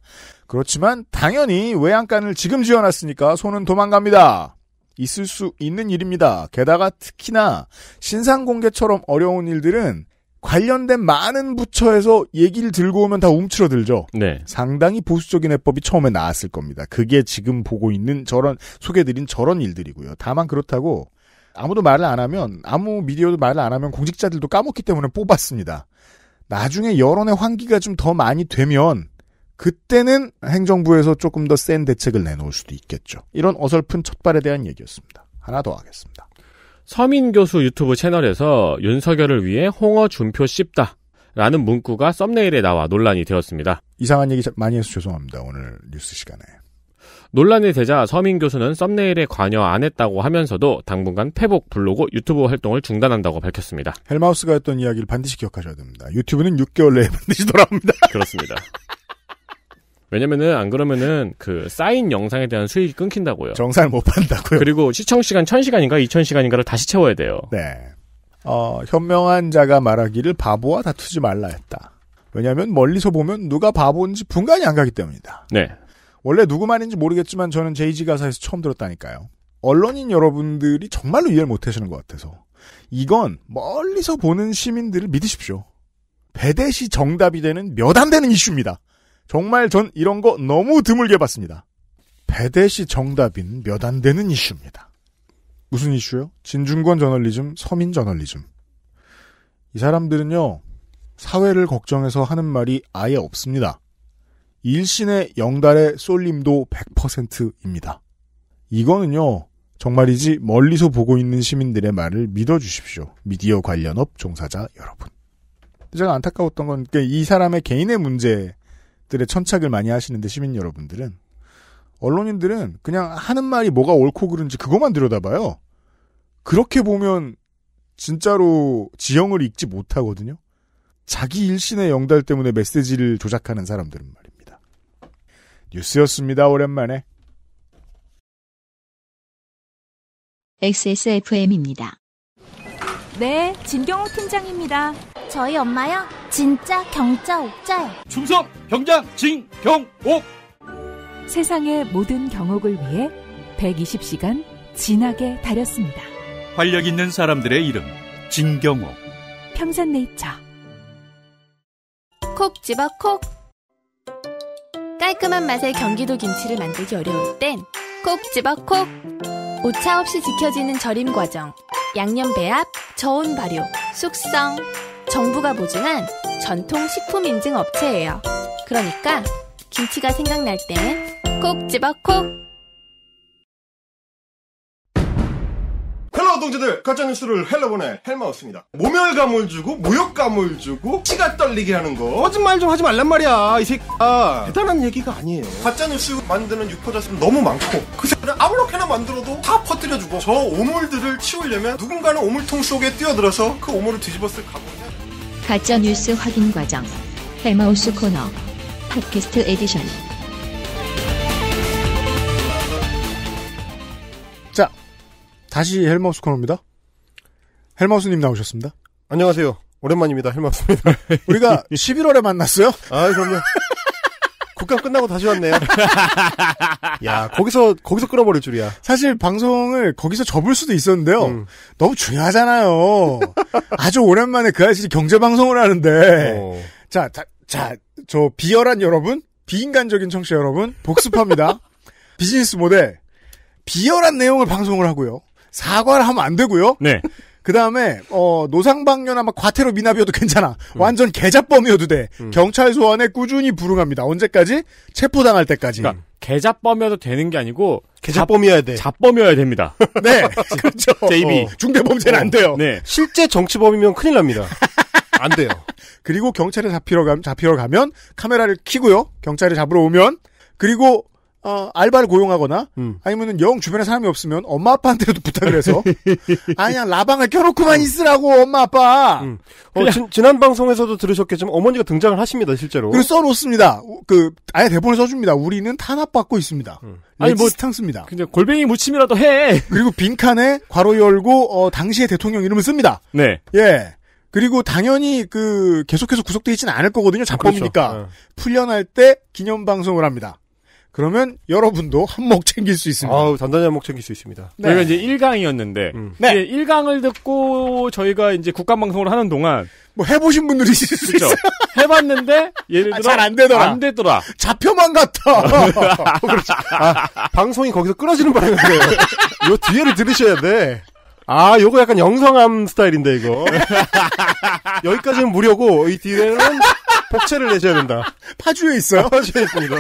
S1: 그렇지만 당연히 외양간을 지금 지어놨으니까 손은 도망갑니다. 있을 수 있는 일입니다. 게다가 특히나 신상 공개처럼 어려운 일들은 관련된 많은 부처에서 얘기를 들고 오면 다 움츠러들죠. 네. 상당히 보수적인 해법이 처음에 나왔을 겁니다. 그게 지금 보고 있는 저런 소개드린 저런 일들이고요. 다만 그렇다고 아무도 말을 안 하면 아무 미디어도 말을 안 하면 공직자들도 까먹기 때문에 뽑았습니다. 나중에 여론의 환기가 좀 더 많이 되면 그때는 행정부에서 조금 더 센 대책을 내놓을 수도 있겠죠. 이런 어설픈 첫발에 대한 얘기였습니다. 하나 더 하겠습니다.
S3: 서민 교수 유튜브 채널에서 윤석열을 위해 홍어 준표 씹다. 라는 문구가 썸네일에 나와 논란이 되었습니다.
S1: 이상한 얘기 많이 해서 죄송합니다. 오늘 뉴스 시간에.
S3: 논란이 되자 서민 교수는 썸네일에 관여 안 했다고 하면서도 당분간 페북, 블로그, 유튜브 활동을 중단한다고 밝혔습니다.
S1: 헬마우스가 했던 이야기를 반드시 기억하셔야 됩니다. 유튜브는 6개월 내에 [LAUGHS] 반드시 돌아옵니다.
S3: 그렇습니다. 왜냐면은 안 그러면은 그 쌓인 영상에 대한 수익이 끊긴다고요. 정산을 못 판다고요. 그리고 시청 시간 1000시간인가 2000시간인가를 다시 채워야 돼요. 네. 어,
S1: 현명한 자가 말하기를 바보와 다투지 말라 했다. 왜냐면 멀리서 보면 누가 바보인지 분간이 안 가기 때문이다. 네. 원래 누구 만인지 모르겠지만 저는 제이지 가사에서 처음 들었다니까요. 언론인 여러분들이 정말로 이해를 못 하시는 것 같아서 이건 멀리서 보는 시민들을 믿으십시오. 배대시 정답이 되는 몇 안 되는 이슈입니다. 정말 전 이런 거 너무 드물게 봤습니다. 배대시 정답인 몇 안 되는 이슈입니다. 무슨 이슈요? 진중권 저널리즘, 서민 저널리즘. 이 사람들은요, 사회를 걱정해서 하는 말이 아예 없습니다. 일신의 영달의 쏠림도 100%입니다. 이거는요, 정말이지 멀리서 보고 있는 시민들의 말을 믿어주십시오. 미디어 관련업 종사자 여러분. 제가 안타까웠던 건, 이 사람의 개인의 문제, 에 들의 천착을 많이 하시는데 시민 여러분들은 언론인들은 그냥 하는 말이 뭐가 옳고 그른지 그것만 들여다봐요. 그렇게 보면 진짜로 지형을 읽지 못하거든요. 자기 일신의 영달 때문에 메시지를 조작하는 사람들은 말입니다. 뉴스였습니다. 오랜만에.
S2: XSFM입니다.
S1: 네, 진경호 팀장입니다. 저희 엄마요? 진짜 경자 옥자요.
S2: 충성 경자 진경옥. 세상의 모든 경옥을 위해 120시간 진하게 다렸습니다.
S3: 활력 있는 사람들의 이름 진경옥.
S2: 평산네이처. 콕 집어 콕.
S1: 깔끔한 맛의 경기도 김치를 만들기 어려울 땐 콕 집어 콕. 오차 없이 지켜지는 절임 과정. 양념 배합, 저온 발효, 숙성. 정부가 보증한 전통 식품 인증 업체예요. 그러니까 김치가 생각날 땐콕 집어 콕.
S4: 헬로 동지들 가짜뉴스를 헬로보내 헬마우스입니다. 모멸감을 주고 모욕감을 주고 치가 떨리게 하는 거 거짓말 좀 하지 말란 말이야 이 새끼야 아, 대단한 얘기가 아니에요 가짜뉴스 만드는 유포자수는 너무 많고 그 새끼를 아무렇게나 만들어도 다 퍼뜨려주고 저 오물들을 치우려면 누군가는 오물통 속에 뛰어들어서 그 오물을 뒤집었을 각오냐
S2: 가짜 뉴스 확인 과정 헬마우스 코너 팟캐스트 에디션
S1: 자 다시 헬마우스 코너입니다. 헬마우스님 나오셨습니다.
S4: 안녕하세요. 오랜만입니다. 헬마우스입니다. [LAUGHS] 우리가 11월에 [LAUGHS] 만났어요? 아, 그럼요. 국감 끝나고 다시 왔네요. [LAUGHS] 야, 거기서, 거기서 끊어버릴 줄이야. 사실
S1: 방송을 거기서 접을 수도 있었는데요. 음. 너무 중요하잖아요. 아주 오랜만에 그 아저씨 경제방송을 하는데. 어. 자, 자, 자, 저 비열한 여러분, 비인간적인 청취자 여러분, 복습합니다. [LAUGHS] 비즈니스 모델. 비열한 내용을 방송을 하고요. 사과를 하면 안 되고요. 네. 그 다음에 어 노상방뇨나 막 과태료 미납이어도 괜찮아. 음. 완전 개잡범이어도 돼. 음. 경찰 소환에 꾸준히 불응합니다. 언제까지? 체포당할 때까지. 그러니까
S3: 개잡범이어도 되는 게 아니고 개잡범이어야 돼. 잡범이어야 됩니다. [LAUGHS] 네, [LAUGHS] 그렇죠. JB 어. 중대범죄는 어. 안 돼요. 네.
S1: 실제 정치범이면 큰일 납니다. [LAUGHS] 안 돼요. 그리고 경찰에 잡히러 가면, 잡히러 가면 카메라를 키고요. 경찰에 잡으러 오면 그리고 어, 알바를 고용하거나 음. 아니면영 주변에 사람이
S4: 없으면 엄마 아빠한테도 부탁을 해서 [LAUGHS] 아니야 라방을 껴놓고만 있으라고 엄마 아빠. 음. 어, 그냥... 지, 난 방송에서도 들으셨겠지만 어머니가 등장을 하십니다 실제로. 그 써놓습니다. 그 아예 대본을 써줍니다. 우리는 탄압받고 있습니다. 음. 네, 아니 뭐
S3: 스탕스입니다. 근데 골뱅이 무침이라도
S1: 해. [LAUGHS] 그리고 빈칸에 괄호 열고 어, 당시의 대통령 이름을 씁니다. 네. 예. 그리고 당연히 그 계속해서 구속돼 있지는 않을 거거든요. 작법이니까 그렇죠. 네. 풀려날 때 기념 방송을 합니다. 그러면 여러분도 한몫 챙길 수 있습니다. 아우, 단단히 한몫 챙길 수
S4: 있습니다.
S3: 네. 저희가 이제 1강이었는데, 음. 네. 이제 1강을 듣고 저희가 이제 국감방송을 하는 동안, 뭐 해보신 분들이 있을 수 있죠. 해봤는데, 예를 아, 들어. 아, 잘안 되더라. 안 되더라.
S4: 잡혀만 같아. 어, 그렇죠. 아, 방송이 거기서 끊어지는 바람인데, [LAUGHS] 요 뒤에를 들으셔야 돼. 아, 요거 약간 영성함 스타일인데, 이거. [LAUGHS] 여기까지는 무료고, 이 뒤에는 복채를 내셔야 된다. 파주에 있어요? 아, 파주에 있습니다.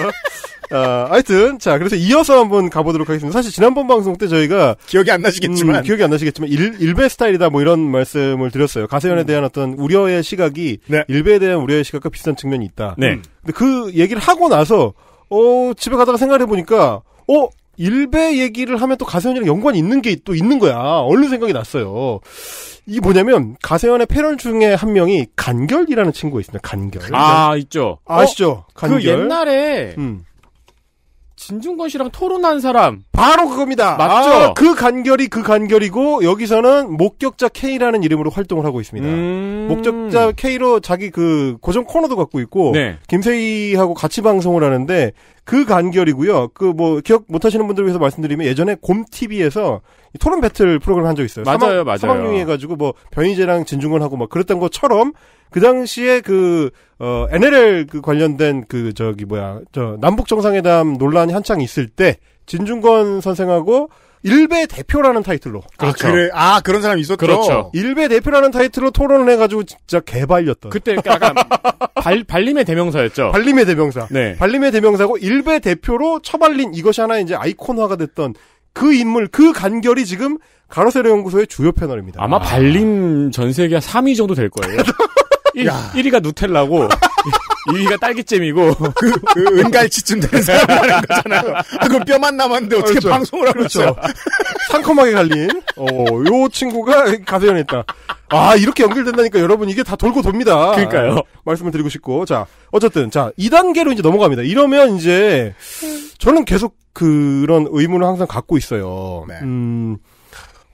S4: 아, 하여튼, 자, 그래서 이어서 한번 가보도록 하겠습니다. 사실 지난번 방송 때 저희가. 기억이 안 나시겠지만. 음, 기억이 안 나시겠지만, 일, 일베 스타일이다, 뭐 이런 말씀을 드렸어요. 가세연에 음. 대한 어떤 우려의 시각이. 네. 일베에 대한 우려의 시각과 비슷한 측면이 있다. 네. 음. 근데 그 얘기를 하고 나서, 어, 집에 가다가 생각해보니까, 어, 일베 얘기를 하면 또 가세현이랑 연관이 있는 게 또 있는 거야. 얼른 생각이 났어요. 이게 뭐냐면 가세현의 패럴 중에 한 명이 간결이라는 친구가 있습니다. 간결. 아
S3: 있죠. 아시죠? 어? 간결. 그 옛날에 음. 진중권 씨랑 토론한 사람. 바로 그겁니다.
S4: 맞죠? 아, 그 간결이 그 간결이고 여기서는 목격자 K라는 이름으로 활동을 하고 있습니다. 음... 목격자 K로 자기 그 고정 코너도 갖고 있고 네. 김세희하고 같이 방송을 하는데 그 간결이고요. 그 뭐 기억 못 하시는 분들 위해서 말씀드리면 예전에 곰 TV에서 토론 배틀 프로그램 한적 있어요. 맞아요, 사막, 맞아요. 사막용이 해가지고 뭐 변희재랑 진중권하고 막 그랬던 것처럼 그 당시에 그, 어, NLL 그 관련된 그, 저기, 뭐야, 저, 남북정상회담 논란이 한창 있을 때, 진중권 선생하고, 일베 대표라는 타이틀로. 아, 그렇죠. 아, 그래. 아, 그런 사람이 있었죠. 그렇죠. 일베 대표라는 타이틀로 토론을 해가지고 진짜 개발렸던.
S3: 그때, 그러니까 약간, 발, 림의 대명사였죠. 발림의
S4: 대명사. 네. 발림의 대명사고, 일베 대표로 처발린 이것이 하나 이제 아이콘화가 됐던 그 인물, 그 간결이 지금 가로세로 연구소의 주요 패널입니다.
S3: 아마 발림 전 세계 3위 정도 될 거예요. [LAUGHS] 1, 1위가 누텔라고 2위가 딸기잼이고 그, 그 은갈치쯤 되는 사람이라는 거잖아요. 아, 그럼 뼈만 남았는데 어떻게 그렇죠. 방송을 하고 있죠? 그렇죠.
S4: 상콤하게 갈린 어, 요 친구가 가세연했다. 아 이렇게 연결된다니까 여러분 이게 다 돌고 돕니다. 그러니까요. 말씀을 드리고 싶고 자 어쨌든 자 2단계로 이제 넘어갑니다. 이러면 이제 저는 계속 그런 의문을 항상 갖고 있어요. 네. 음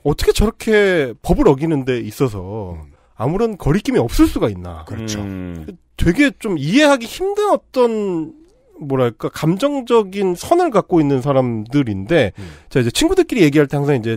S4: 어떻게 저렇게 법을 어기는 데 있어서 음. 아무런 거리낌이 없을 수가 있나. 그렇죠. 음. 되게 좀 이해하기 힘든 어떤 뭐랄까 감정적인 선을 갖고 있는 사람들인데 음. 자 이제 친구들끼리 얘기할 때 항상 이제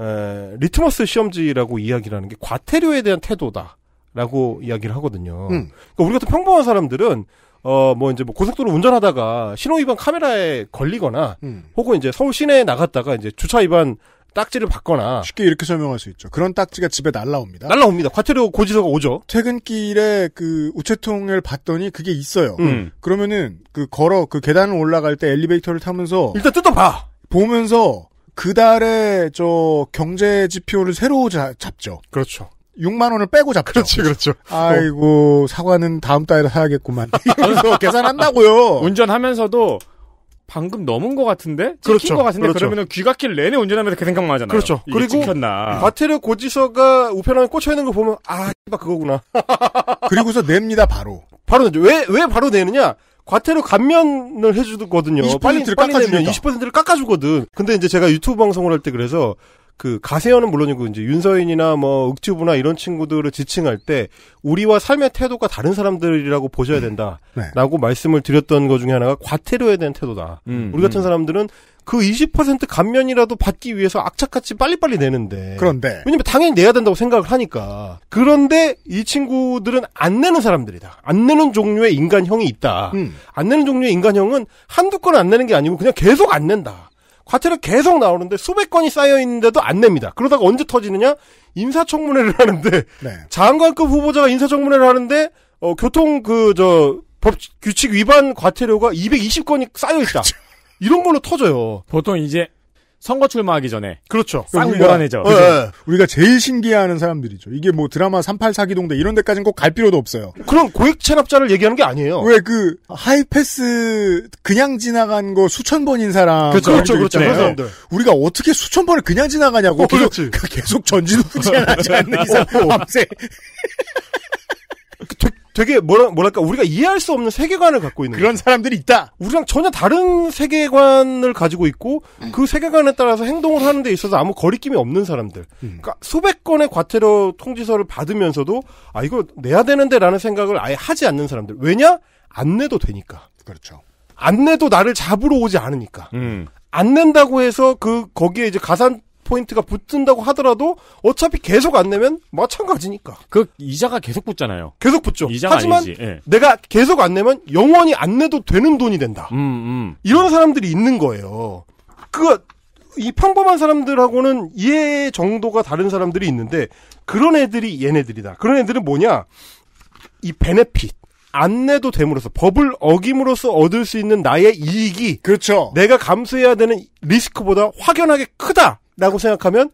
S4: 에, 리트머스 시험지라고 이야기하는게 과태료에 대한 태도다라고 이야기를 하거든요. 음. 그러니까 우리 같은 평범한 사람들은 어, 뭐, 이제, 뭐, 고속도로 운전하다가 신호위반 카메라에 걸리거나, 음. 혹은 이제 서울 시내에 나갔다가 이제 주차위반 딱지를 받거나 쉽게 이렇게 설명할 수 있죠. 그런 딱지가 집에 날라옵니다. 날라옵니다. 과태료 고지서가
S1: 오죠. 퇴근길에 그 우체통을 봤더니 그게 있어요. 음. 음. 그러면은 그 걸어 그 계단을 올라갈 때 엘리베이터를 타면서 일단 뜯어봐. 보면서 그 달에 저 경제 지표를 새로 자, 잡죠. 그렇죠. 6만 원을 빼고 잡죠. 그렇죠, 그렇죠. 아이고 사과는 다음 달에 사야겠구만. [LAUGHS]
S3: 이러서 계산한다고요. 운전하면서도 방금 넘은 것 같은데? 그렇죠. 것 같은데? 그렇죠. 그러면 귀갓길 내내 운전하면서 그 생각만 하잖아요. 그렇죠. 그리고 찍혔나.
S4: 과태료 고지서가 우편함에 꽂혀 있는 거 보면 아, 이봐 그거구나. [LAUGHS] 그리고서 냅니다 바로. 바로 내죠. 왜, 왜 바로 내느냐? 과태료 감면을 해주거든요. 20%를 빨리, 깎아주면 20%를 깎아주거든. 근데 이제 제가 유튜브 방송을 할 때 그래서 그 가세현은 물론이고 이제 윤서인이나 뭐 흑주부나 이런 친구들을 지칭할 때 우리와 삶의 태도가 다른 사람들이라고 보셔야 된다라고 네. 말씀을 드렸던 것 중에 하나가 과태료에 대한 태도다. 음, 우리 같은 음. 사람들은 그 20% 감면이라도 받기 위해서 악착같이 빨리빨리 내는데. 그런데. 왜냐면 당연히 내야 된다고 생각을 하니까. 그런데 이 친구들은 안 내는 사람들이다. 안 내는 종류의 인간형이 있다. 음. 안 내는 종류의 인간형은 한두 건 안 내는 게 아니고 그냥 계속 안 낸다. 과태료 계속 나오는데 수백 건이 쌓여 있는데도 안 냅니다. 그러다가 언제 터지느냐? 인사청문회를 하는데 [LAUGHS] 네. 장관급 후보자가 인사청문회를 하는데 어, 교통 그 저법 규칙 위반 과태료가
S3: 220건이 쌓여 있다. 이런 걸로 터져요. 보통 이제 선거 출마하기 전에 그렇죠. 쌍 그러니까 몰아내죠. 우리가, 네,
S1: 네. 우리가 제일 신기해하는 사람들이죠. 이게 뭐 드라마 3 8 4기동대 이런 데까지는 꼭 갈 필요도 없어요. 그럼 고액 체납자를 얘기하는 게 아니에요. 왜 그 하이패스 그냥 지나간 거 수천 번인 사람 그렇죠, 그렇죠, 그렇죠. 그래서 네. 우리가 어떻게 수천
S4: 번을 그냥 지나가냐고 어, 계속 그렇지. [LAUGHS] 계속 전진우 후진하지 않는 어, 이상 어. 밤새. 그 되게 뭐라, 뭐랄까 우리가 이해할 수 없는 세계관을 갖고 있는 그런 거예 사람들이 있다. 우리랑 전혀 다른 세계관을 가지고 있고 음. 그 세계관에 따라서 행동을 하는 데 있어서 아무 거리낌이 없는 사람들. 음. 그러니까 수백 건의 과태료 통지서를 받으면서도 아 이거 내야 되는데라는 생각을 아예 하지 않는 사람들. 왜냐? 안 내도 되니까. 그렇죠. 안 내도 나를 잡으러 오지 않으니까. 음. 안 낸다고 해서 그 거기에 이제 가산 포인트가 붙든다고 하더라도 어차피 계속 안 내면 마찬가지니까. 그 이자가
S3: 계속 붙잖아요.
S4: 계속 붙죠. 이자가 하지만 아니지. 예. 내가 계속 안 내면 영원히 안 내도 되는 돈이 된다. 음, 음. 이런 사람들이 있는 거예요. 그 이 평범한 사람들하고는 이해 정도가 다른 사람들이 있는데 그런 애들이 얘네들이다. 그런 애들은 뭐냐? 이 베네핏 안 내도 됨으로써 법을 어김으로써 얻을 수 있는 나의 이익이 그렇죠. 내가 감수해야 되는 리스크보다 확연하게 크다. 라고 생각하면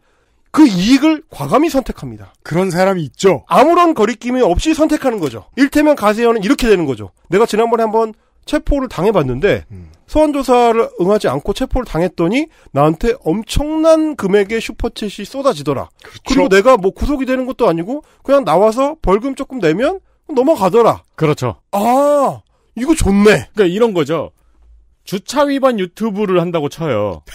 S4: 그 이익을 과감히 선택합니다. 그런 사람이 있죠. 아무런 거리낌이 없이 선택하는 거죠. 일테면 가세현은 이렇게 되는 거죠. 내가 지난번에 한번 체포를 당해봤는데 음. 소환조사를 응하지 않고 체포를 당했더니 나한테 엄청난 금액의 슈퍼챗이 쏟아지더라. 그렇죠. 그리고 내가 뭐 구속이 되는 것도 아니고 그냥 나와서 벌금 조금 내면 넘어가더라. 그렇죠. 아 이거 좋네. 그러니까 이런 거죠.
S3: 주차 위반 유튜브를 한다고 쳐요. [LAUGHS]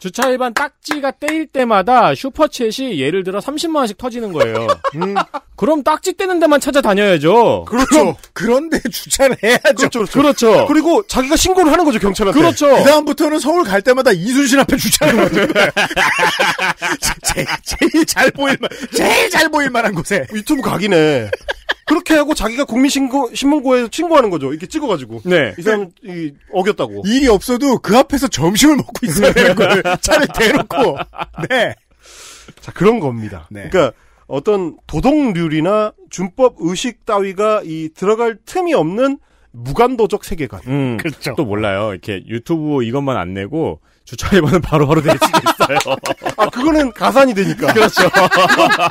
S3: 주차 일반 딱지가 떼일 때마다 슈퍼챗이 예를 들어 30만 원씩 터지는 거예요. [LAUGHS] 음. 그럼 딱지 떼는 데만 찾아다녀야죠. 그렇죠. 그런데 주차를 해야죠.
S4: 그렇죠, 그렇죠. 그렇죠. 그리고 자기가 신고를 하는 거죠 경찰한테. 그렇죠. 그 다음부터는 서울 갈 때마다 이순신 앞에 주차하는 거죠. [LAUGHS] 제- 제일 잘 보일 만, 제일 잘 보일 만한 곳에. 유튜브 각이네. 그렇게 하고 자기가 국민신고 신문고에 서 신고하는 거죠. 이렇게 찍어가지고. 네. 이 사람 이 어겼다고. 일이 없어도 그 앞에서 점심을 먹고 있어야 되는 거를 [LAUGHS] 차를 대놓고. 네. 자 그런 겁니다. 네. 그러니까 어떤 도덕률이나 준법 의식 따위가 이 들어갈 틈이 없는
S3: 무관도적 세계관. 음, 그렇죠. 또 몰라요. 이렇게 유튜브 이것만 안 내고 주차위반은 바로바로 될 수도 있어요. [LAUGHS] 아, 그거는 가산이 되니까. 그렇죠. 그건,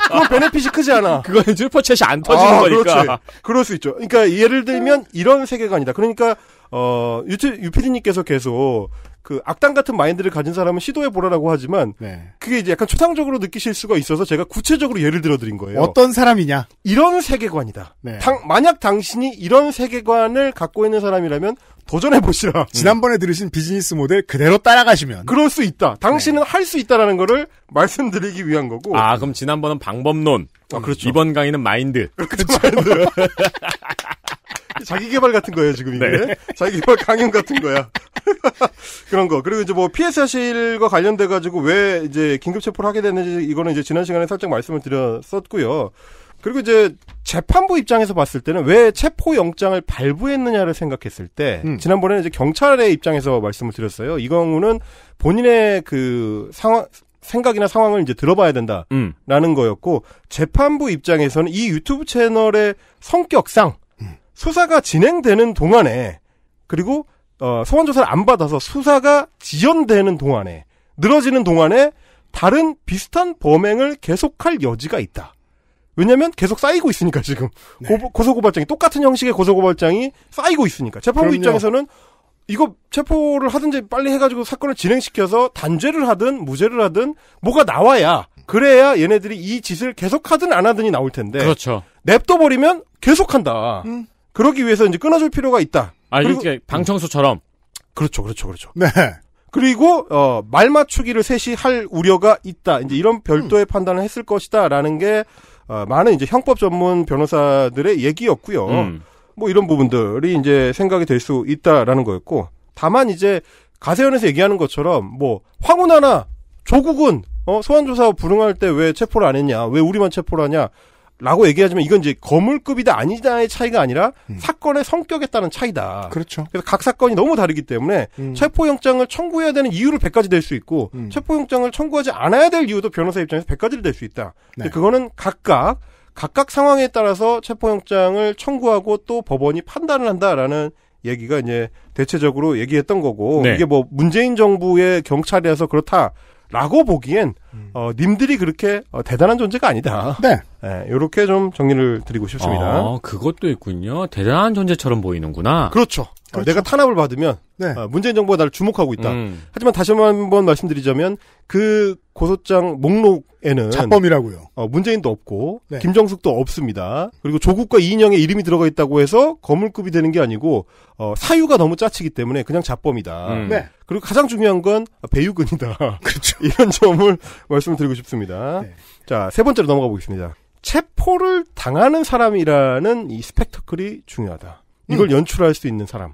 S3: [LAUGHS] 그건 베네핏이
S4: 크지 않아. 그거는 슈퍼챗이 안 터지는 아, 거니까. 그렇지. 그럴 수 있죠. 그러니까 예를 들면 이런 세계관이다. 그러니까, 어, 유튜, 유피디님께서 계속 그 악당 같은 마인드를 가진 사람은 시도해 보라고 하지만 네. 그게 이제 약간 추상적으로 느끼실 수가 있어서 제가 구체적으로 예를 들어 드린 거예요. 어떤 사람이냐? 이런 세계관이다. 네. 당, 만약 당신이 이런 세계관을 갖고 있는 사람이라면 도전해보시라. 음. 지난번에 들으신 비즈니스 모델 그대로 따라가시면. 그럴 수 있다. 당신은 네. 할수 있다라는 거를 말씀드리기 위한 거고. 아, 그럼
S3: 지난번은 방법론.
S4: 아, 그렇죠. 이번 강의는 마인드. 그렇죠. 마인드. [LAUGHS] 자기 개발 같은 거예요, 지금 이게. 네. 자기 개발 강연 같은 거야. [LAUGHS] 그런 거. 그리고 이제 뭐 PS 사 실과 관련돼가지고 왜 이제 긴급 체포를 하게 됐는지 이거는 이제 지난 시간에 살짝 말씀을 드렸었고요. 그리고 이제 재판부 입장에서 봤을 때는 왜 체포 영장을 발부했느냐를 생각했을 때 음. 지난번에는 이제 경찰의 입장에서 말씀을 드렸어요. 이경우는 본인의 그 상황 생각이나 상황을 이제 들어봐야 된다라는 음. 거였고 재판부 입장에서는 이 유튜브 채널의 성격상 음. 수사가 진행되는 동안에 그리고 어, 소환 조사를 안 받아서 수사가 지연되는 동안에 늘어지는 동안에 다른 비슷한 범행을 계속할 여지가 있다. 왜냐면 계속 쌓이고 있으니까 지금 네. 고, 소고발장이 똑같은 형식의 고소고발장이 쌓이고 있으니까 재판부 그럼요. 입장에서는 이거 체포를 하든지 빨리 해가지고 사건을 진행시켜서 단죄를 하든 무죄를 하든 뭐가 나와야 그래야 얘네들이 이 짓을 계속 하든 안 하든이 나올 텐데 그렇죠. 냅둬 버리면 계속 한다. 음. 그러기 위해서 이제 끊어줄 필요가 있다. 아, 그리고 방청소처럼. 그렇죠, 그렇죠, 그렇죠. 네. 그리고 어, 말 맞추기를 셋이 할 우려가 있다. 이제 이런 별도의 음. 판단을 했을 것이다라는 게 어, 많은 이제 형법 전문 변호사들의 얘기였고요. 음. 뭐 이런 부분들이 이제 생각이 될 수 있다라는 거였고 다만 이제 가세연에서 얘기하는 것처럼 뭐 황혼하나 조국은 어, 소환조사 불응할 때 왜 체포를 안 했냐 왜 우리만 체포를 하냐 라고 얘기하지만 이건 이제 거물급이다 아니다의 차이가 아니라 음. 사건의 성격에 따른 차이다. 그렇죠. 그래서 각 사건이 너무 다르기 때문에 음. 체포영장을 청구해야 되는 이유를 100가지 될 수 있고 음. 체포영장을 청구하지 않아야 될 이유도 변호사 입장에서 100가지를 될수 있다. 네. 그거는 각각 각각 상황에 따라서 체포영장을 청구하고 또 법원이 판단을 한다라는 얘기가 이제 대체적으로 얘기했던 거고 네. 이게 뭐 문재인 정부의 경찰이라서 그렇다. 라고 보기엔 음. 어, 님들이 그렇게 어, 대단한 존재가 아니다. 네. 이렇게 예, 좀 정리를 드리고 싶습니다. 어,
S3: 그것도 있군요. 대단한 존재처럼 보이는구나.
S4: 그렇죠. 어, 그렇죠. 내가 탄압을 받으면 네. 어, 문재인 정부가 나를 주목하고 있다. 음. 하지만 다시 한번 말씀드리자면 그 고소장 목록에는 자범이라고요. 어, 문재인도 없고 네. 김정숙도 없습니다. 그리고 조국과 이인영의 이름이 들어가 있다고 해서 거물급이 되는 게 아니고 어, 사유가 너무 짜치기 때문에 그냥 자범이다. 음. 네. 그리고 가장 중요한 건 배유근이다. [LAUGHS] 그렇죠. [LAUGHS] 이런 점을 말씀드리고 싶습니다. 네. 자세 번째로 넘어가 보겠습니다. 체포를 당하는 사람이라는 이 스펙터클이 중요하다. 이걸 음. 연출할 수 있는 사람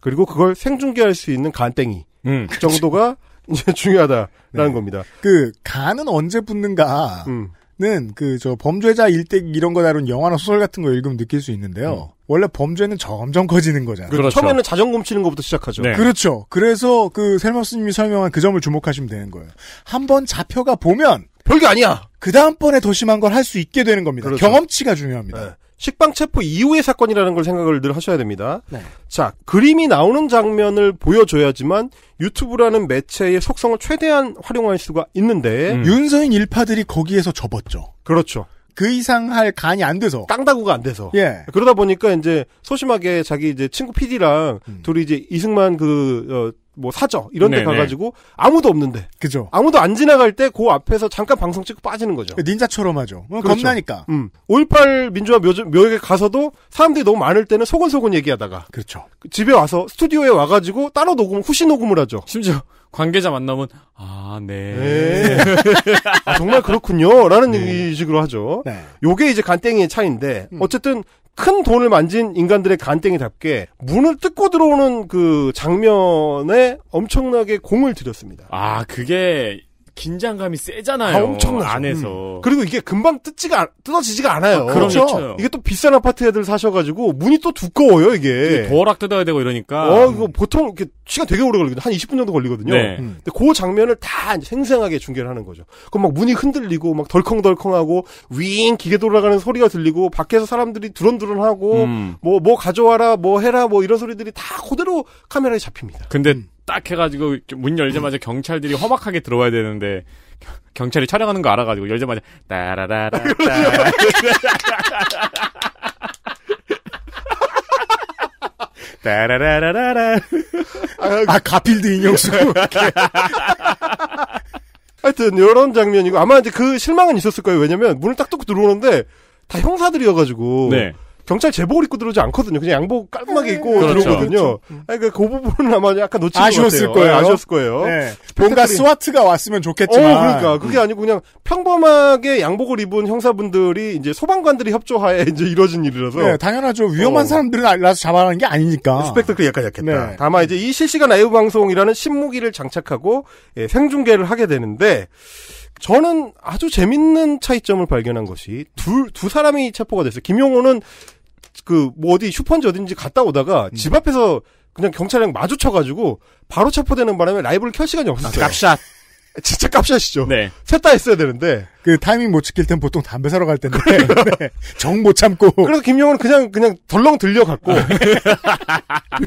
S4: 그리고 그걸 생중계할 수 있는 간땡이 음. 그 정도가 이제 중요하다라는 네. 겁니다. 그 간은 언제 붙는가? 음. 는그 저 범죄자
S1: 일대기 이런 거 다룬 영화나 소설 같은 거 읽으면 느낄 수 있는데요. 음. 원래 범죄는 점점 커지는 거잖아요. 그 그렇죠. 처음에는
S4: 자전 검치는 것부터 시작하죠. 네. 그렇죠.
S1: 그래서 그 셀머스님이 설명한 그 점을 주목하시면
S4: 되는 거예요. 한 번 잡혀가 보면 별게 아니야. 그 다음번에 더 심한 걸 할 수 있게 되는 겁니다. 그렇죠. 경험치가 중요합니다. 네. 식빵 체포 이후의 사건이라는 걸 생각을 늘 하셔야 됩니다. 네. 자, 그림이 나오는 장면을 보여줘야지만 유튜브라는 매체의 속성을 최대한 활용할 수가 있는데 음. 윤서인 일파들이 거기에서 접었죠. 그렇죠. 그 이상 할 간이 안 돼서 깡다구가 안 돼서 예. 그러다 보니까 이제 소심하게 자기 이제 친구 PD랑 음. 둘이 이제 이승만 그 어, 뭐사죠 이런 데 네네. 네. 가가지고 아무도 없는데 그죠 아무도 안 지나갈 때 그 앞에서 잠깐 방송 찍고 빠지는 거죠 그 닌자처럼 하죠 뭐 그렇죠. 겁나니까 음. 5.18 민주화 묘, 묘역에 가서도 사람들이 너무 많을 때는 소곤소곤 얘기하다가 그렇죠 집에 와서 스튜디오에 와가지고 따로 녹음 후시 녹음을 하죠 심지어
S3: 관계자 만나면 아, 네. 네. [LAUGHS]
S4: 아, 정말 그렇군요. 라는 네. 식으로 하죠. 네. 요게 이제 간땡이의 차이인데 음. 어쨌든 큰 돈을 만진 인간들의 간땡이답게 문을 뜯고 들어오는 그 장면에 엄청나게 공을 들였습니다.
S3: 아, 그게 긴장감이 세잖아요. 아, 엄청 안에서. 음. 그리고 이게 금방 뜯지가 뜯어지지가 않아요. 아, 그렇죠. 그렇죠. 이게
S4: 또 비싼 아파트 애들 사셔가지고 문이 또 두꺼워요 이게.
S3: 도어락 뜯어야 되고 이러니까. 어 이거
S4: 보통 이렇게 시간 되게 오래 걸리거든. 요한 20분 정도 걸리거든요. 네. 음. 근데 그 장면을 다 생생하게 중계를 하는 거죠. 그럼 막 문이 흔들리고 막 덜컹덜컹하고 윙 기계 돌아가는 소리가 들리고 밖에서 사람들이 두런두런하고 뭐뭐 음. 뭐, 뭐 가져와라 뭐 해라 뭐 이런 소리들이 다 그대로 카메라에 잡힙니다.
S3: 근데 음. 딱 해가지고 문 열자마자 경찰들이 험악하게 들어와야 되는데 [LAUGHS] 경찰이 촬영하는 거 알아가지고 열자마자 따라라라 [LAUGHS] 따라라라라 아, 그 아 가필드 인형수 [LAUGHS]
S4: 하여튼 이런 장면이고 아마 이제 그 실망은 있었을 거예요 왜냐면 문을 딱 뚫고 들어오는데 다 형사들이어가지고 네. 경찰 제복을 입고 들어오지 않거든요. 그냥 양복 깔끔하게 네. 입고 그렇죠. 들어오거든요. 그러니까 그 부분은 아마 약간 놓친 아쉬웠을 것 같아요. 거예요. 네, 아쉬웠을 거예요. 네. 뭔가 스와트가 왔으면 좋겠지만. 어, 그러니까 그게 아니고 그냥 평범하게 양복을 입은 형사분들이 이제 소방관들이 협조하에 [LAUGHS] 이제 이루어진 일이라서. 네, 당연하죠. 위험한 어.
S1: 사람들은 알아서 잡아라는 게 아니니까. 네,
S4: 스펙터클이 약간 약했다. 네. 다만 이제 이 실시간 라이브 방송이라는 신무기를 장착하고 예, 생중계를 하게 되는데. 저는 아주 재밌는 차이점을 발견한 것이 둘, 두 사람이 체포가 됐어요. 김용호는 그뭐 어디 슈퍼인지 어딘지 갔다 오다가 음. 집 앞에서 그냥 경찰이랑 마주쳐가지고 바로 체포되는 바람에 라이브를 켤 시간이 아, 없었어요. 아, 값샷. [LAUGHS] 진짜 값샷이죠. 네. 셋다 했어야 되는데.
S1: 그 타이밍 못 지킬 땐 보통 담배 사러 갈 텐데. [LAUGHS]
S4: 네. 정못 참고. 그래서 김영훈은 그냥, 그냥 덜렁 들려갔고. 아, 네.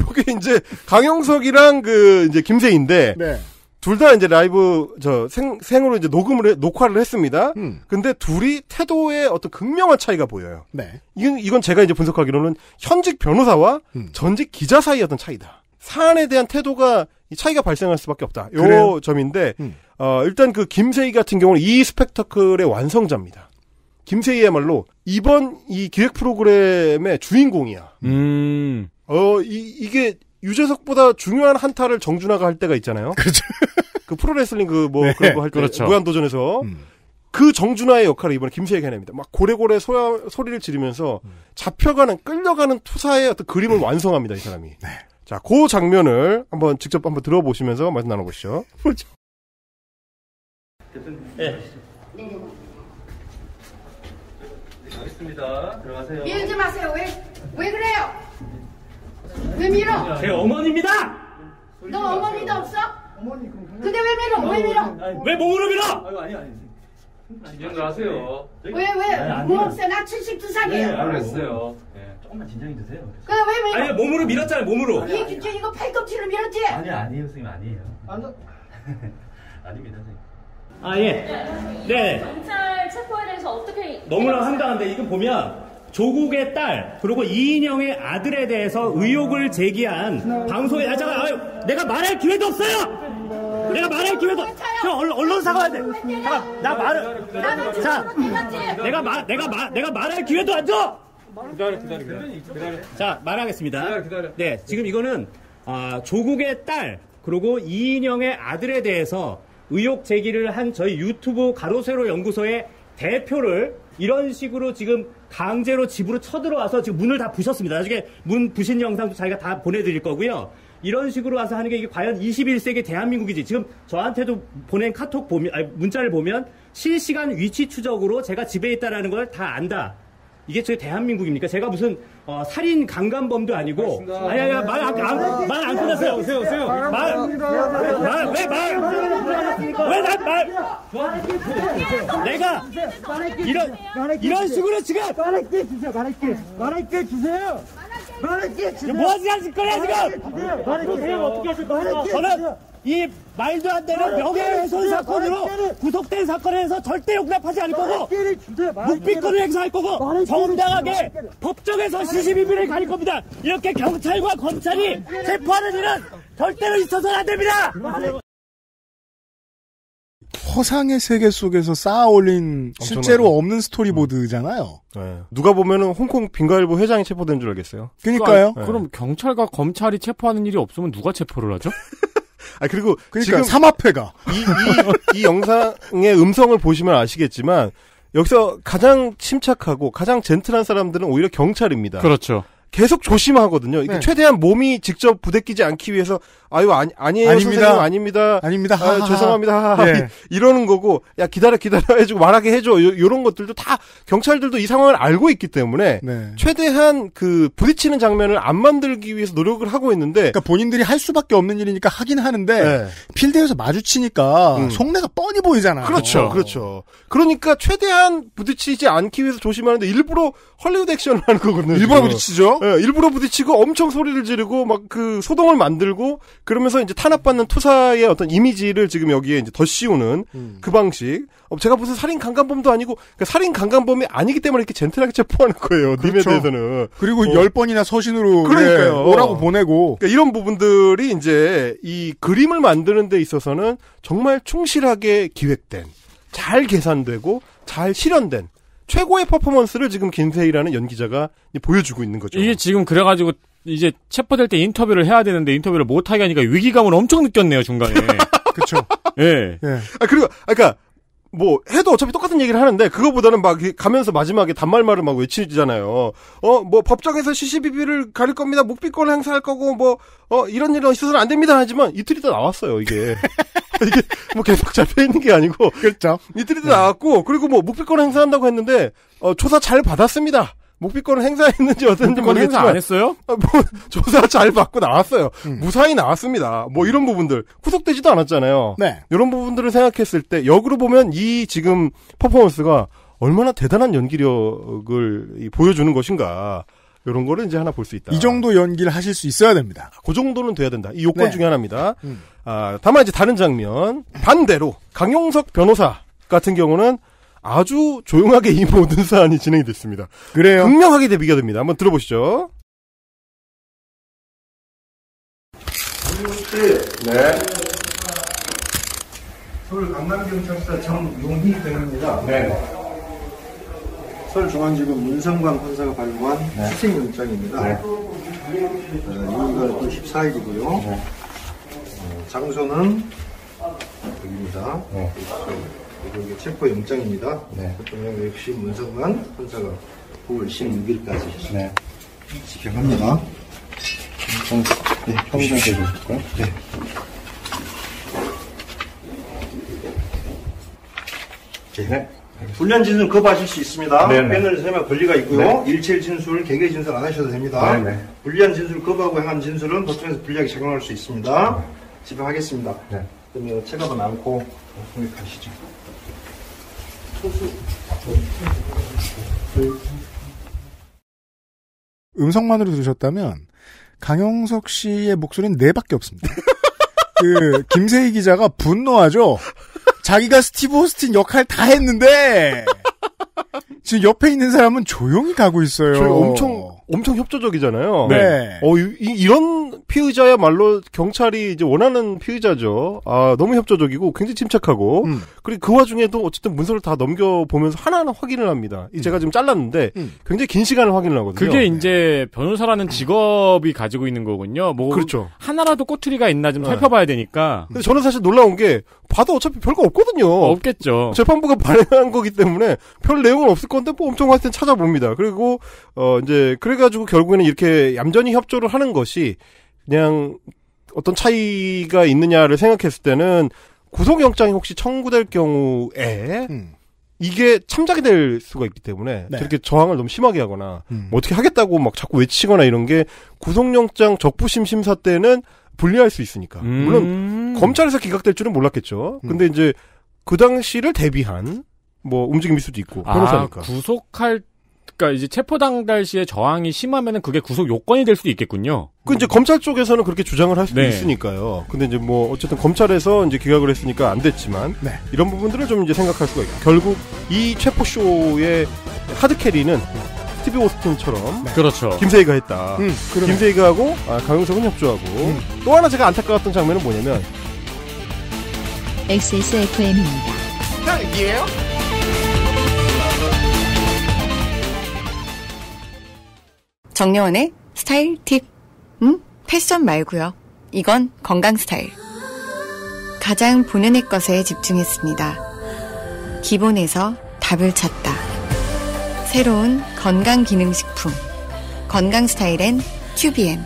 S4: [LAUGHS] 여게 이제 강영석이랑 그 이제 김세인데. 네. 둘다 이제 라이브 저 생, 생으로 이제 녹음을 해, 녹화를 했습니다. 음. 근데 둘이 태도의 어떤 극명한 차이가 보여요. 네. 이건 이건 제가 이제 분석하기로는 현직 변호사와 음. 전직 기자 사이 어떤 차이다. 사안에 대한 태도가 차이가 발생할 수밖에 없다. 요 그래요? 점인데 음. 어, 일단 그 김세희 같은 경우는 이 스펙터클의 완성자입니다. 김세희야말로 이번 이 기획 프로그램의 주인공이야. 음. 어, 이, 이게 유재석보다 중요한 한타를 정준하가 할 때가 있잖아요. 그렇죠. [LAUGHS] 그 프로레슬링 그뭐 네, 그런 거 할때 그렇죠. 무한도전에서 음. 그 정준하의 역할을 이번에 김시애가 해냅니다. 막 고래고래 소야, 소리를 지르면서 잡혀가는 끌려가는 투사의 어떤 그림을 네. 완성합니다. 이 사람이. 네. 자, 그 장면을 한번 직접 한번 들어보시면서 말씀 나눠보시죠. 그렇죠. 네. 네. 알겠습니다. 들어가세요. 밀지
S2: 마세요. 왜, 왜 그래요? 왜 밀어? 제 어머니입니다! 너 어머니도 없어? 어머니 그럼 근데 왜 밀어? 왜 밀어? 왜 몸으로 밀어?
S3: 아니 아니 아니 진정도 하세요 왜 왜? 뭐
S2: 없어?
S4: 나 72살이에요 네, 알겠어요 네. 조금만 진정이되세요 그래 왜 밀어? 아니 몸으로 밀었잖아요 몸으로 이거, 이거 팔꿈치로 밀었지? 아니
S3: 아니에요 선생님 아니에요 [LAUGHS] 아닙니다 선생님 아예네
S2: 네. 경찰 체포에 대해서 어떻게 너무나 황당한데
S3: 이거 보면 조국의 딸 그리고 이인영의 아들에 대해서 의혹을 제기한 방송에 아 잠깐 아, 유 내가 말할 기회도 없어요. 내가 말할 기회도 형 얼른 언론사 가야 돼. 잠깐 나 말을 자 내가 말 내가 말 내가 말할 기회도 안 줘. 기다려 기다려 기다려. 자 말하겠습니다. 네 지금 이거는 아, 조국의 딸 그리고 이인영의 아들에 대해서 의혹 제기를 한 저희 유튜브 가로세로 연구소의 대표를 이런 식으로 지금 강제로 집으로 쳐들어와서 지금 문을 다 부셨습니다. 나중에 문 부신 영상도 자기가 다 보내드릴 거고요. 이런 식으로 와서 하는 게 이게 과연 21세기 대한민국이지. 지금 저한테도 보낸 카톡 보면, 아니, 문자를 보면 실시간 위치 추적으로 제가 집에 있다라는 걸 다 안다. 이게 제 대한민국입니까? 제가 무슨 어, 살인 강간범도 아니고 아니 아니 말안말안 끝났어요. 오세요 오세요. 말 말 왜
S1: 말왜난말 내가 이런 이런 식으로 지금
S4: 말할게 주세요. 말할게 말할게 주세요. 말할게 주세요. 뭐하지는 짓거리야 지금? 말할게 어떻게 하실 거예 저는
S3: 이 말도 안 되는 명예훼손 사건으로 구속된 사건에서 절대 용납하지 않을 거고 묵비권을 행사할 거고 정당하게
S4: 법정에서 시시비비를 가릴 겁니다. 이렇게 경찰과 검찰이
S2: 체포하는 일은 절대로 있어서는 안 됩니다.
S4: 허상의 세계 속에서 쌓아 올린 실제로 없는 스토리보드잖아요. 네. 누가 보면은 홍콩 빙가일보 회장이 체포된 줄 알겠어요. 그니까요. 러 네. 그럼 경찰과 검찰이 체포하는 일이 없으면 누가 체포를 하죠? [LAUGHS] 아 그리고 그러니까 지금 삼합회가 이, 이, 영상의 음성을 보시면 아시겠지만 여기서 가장 침착하고 가장 젠틀한 사람들은 오히려 경찰입니다. 그렇죠. 계속 조심하거든요. 네. 최대한 몸이 직접 부대끼지 않기 위해서 아유 아니 아니에요 아닙니다. 선생님 아닙니다. 아닙니다. 아, 죄송합니다. 네. [LAUGHS] 이러는 거고 야 기다려 기다려 해주고 말하게 해줘 요, 요런 것들도 다 경찰들도 이 상황을 알고 있기 때문에 네. 최대한 그 부딪히는 장면을 안 만들기 위해서 노력을 하고 있는데 그러니까 본인들이 할 수밖에 없는 일이니까 하긴 하는데 네. 필드에서 마주치니까 음. 속내가 뻔히 보이잖아요. 그렇죠, 어. 그렇죠. 그러니까 최대한 부딪히지 않기 위해서 조심하는데 일부러 헐리우드 액션을 하는 거거든요. 일부러 부딪히죠. 그 일부러 부딪히고 엄청 소리를 지르고 막 그 소동을 만들고 그러면서 이제 탄압받는 투사의 어떤 이미지를 지금 여기에 이제 더 씌우는 음. 그 방식. 어, 제가 무슨 살인 강간범도 아니고 그러니까 살인 강간범이 아니기 때문에 이렇게 젠틀하게 체포하는 거예요. 그렇죠. 님 대해서는. 그리고 어. 열 어. 번이나 서신으로 예, 그러니까요. 오라고 보내고. 그러니까 이런 부분들이 이제 이 그림을 만드는 데 있어서는 정말 충실하게 기획된 잘 계산되고 잘 실현된 최고의 퍼포먼스를 지금 김세희라는 연기자가 보여주고 있는 거죠.
S3: 이게 지금 그래가지고 이제 체포될 때 인터뷰를 해야 되는데 인터뷰를 못 하게 하니까 위기감을 엄청 느꼈네요 중간에. [LAUGHS] 그렇죠.
S4: 예. 예. 아 그리고 아, 그러니까 뭐 해도 어차피 똑같은 얘기를 하는데 그거보다는 막 가면서 마지막에 단말말을 막 외치잖아요. 어뭐 법정에서 CCBB를 가릴 겁니다. 묵비권 행사할 거고 뭐어 이런 일은 있어서는 안 됩니다. 하지만 이틀 있다 나왔어요 이게. [LAUGHS] [LAUGHS] 이게 뭐 계속 잡혀 있는 게 아니고 그렇죠. 이들이 네. 나왔고 그리고 뭐 목비권 행사한다고 했는데 어, 조사 잘 받았습니다. 목비권을 행사했는지 어땠는지 모르겠지만 행사 안 했어요? 아, 뭐 [LAUGHS] 조사 잘 받고 나왔어요. 음. 무사히 나왔습니다. 뭐 이런 부분들 구속되지도 않았잖아요. 네. 이런 부분들을 생각했을 때 역으로 보면 이 지금 퍼포먼스가 얼마나 대단한 연기력을 보여주는 것인가. 이런 거를 이제 하나 볼 수 있다. 이 정도 연기를 하실 수 있어야 됩니다. 아, 그 정도는 돼야 된다. 이 요건 네. 중에 하나입니다. 음. 아, 다만 이제 다른 장면 반대로 강용석 변호사 같은 경우는 아주 조용하게 이 모든 사안이 진행이 됐습니다. 그래요. 극명하게 대비가 됩니다. 한번 들어보시죠.
S1: 네. 서울 강남경찰서 정용희 변호입니다. 네. 서울중앙지검 문성광 판사가 발부한 네. 수색영장입니다. 6 어,
S4: 2월 14일이고요. 네. 장소는 여기입니다. 네. 여기 체포영장입니다. 네. 대통령 역시 문성광 판사가 9월 16일까지 네. 지켜갑니다. 네, 형장 대주실까요? 네. 네. 분련 진술 거하실수 있습니다. 네네. 패널 네. 권리가 있고요. 네. 일체 진술, 개개 진술 안 하셔도 됩니다. 네네. 아, 불리한 진술 거하고 행한 진술은 법정에서 불리하게 적용할 수 있습니다. 네. 집행하겠습니다. 네. 그러면 체감은 않고 공격하시죠.
S1: 음성만으로 들으셨다면 강영석 씨의 목소리는 네 밖에 없습니다. [LAUGHS] 그 김세희 기자가 분노하죠.
S4: 자기가 스티브 호스틴 역할 다 했는데 지금 옆에 있는 사람은 조용히 가고 있어요. 엄청 엄청 협조적이잖아요. 네. 어, 이, 런 피의자야말로 경찰이 이제 원하는 피의자죠. 아, 너무 협조적이고 굉장히 침착하고. 음. 그리고 그 와중에도 어쨌든 문서를 다 넘겨보면서 하나하나 확인을 합니다. 음. 제가 지금 잘랐는데 음. 굉장히 긴 시간을 확인을 하거든요. 그게
S3: 네. 이제 변호사라는 직업이 가지고 있는 거군요. 뭐. 그렇죠. 하나라도 꼬투리가 있나 좀 네. 살펴봐야 되니까. 근데 저는
S4: 사실 놀라운 게 봐도 어차피 별거 없거든요. 없겠죠. 재판부가 [LAUGHS] 발행한 거기 때문에 별 내용은 없을 건데 뭐 엄청 하여튼 찾아봅니다. 그리고, 어, 이제, 그래 가지고 결국에는 이렇게 얌전히 협조를 하는 것이 그냥 어떤 차이가 있느냐를 생각했을 때는 구속영장이 혹시 청구될 경우에 음. 이게 참작이 될 수가 있기 때문에 네. 저렇게 저항을 너무 심하게 하거나 음. 뭐 어떻게 하겠다고 막 자꾸 외치거나 이런 게 구속영장 적부심 심사 때는 불리할 수 있으니까 음. 물론 검찰에서 기각될 줄은 몰랐겠죠. 음. 근데 이제
S3: 그 당시를 대비한 뭐 움직임일 수도 있고 아, 변호사니까 아, 구속할 그러니까 이제 체포 당달 시에 저항이 심하면은 그게 구속 요건이 될 수도 있겠군요.
S4: 그 이제 검찰 쪽에서는 그렇게 주장을 할 수도 네. 있으니까요. 근데 이제 뭐 어쨌든 검찰에서 이제 기각을 했으니까 안 됐지만 네. 이런 부분들을 좀 이제 생각할 수가 있고 결국 이 체포 쇼의 하드 캐리는 스티비 오스틴처럼 네.
S3: 그렇죠. 김세희가 했다. 음, 김세희
S4: 하고 아, 강용석은 협조하고 음. 또 하나 제가 안타까웠던 장면은 뭐냐면 XSFM입니다. 딱이에요?
S2: 정려원의 스타일 팁. 음? 패션 말고요. 이건 건강 스타일. 가장 본연의 것에 집중했습니다. 기본에서 답을 찾다. 새로운 건강 기능식품. 건강 스타일엔 큐비엠.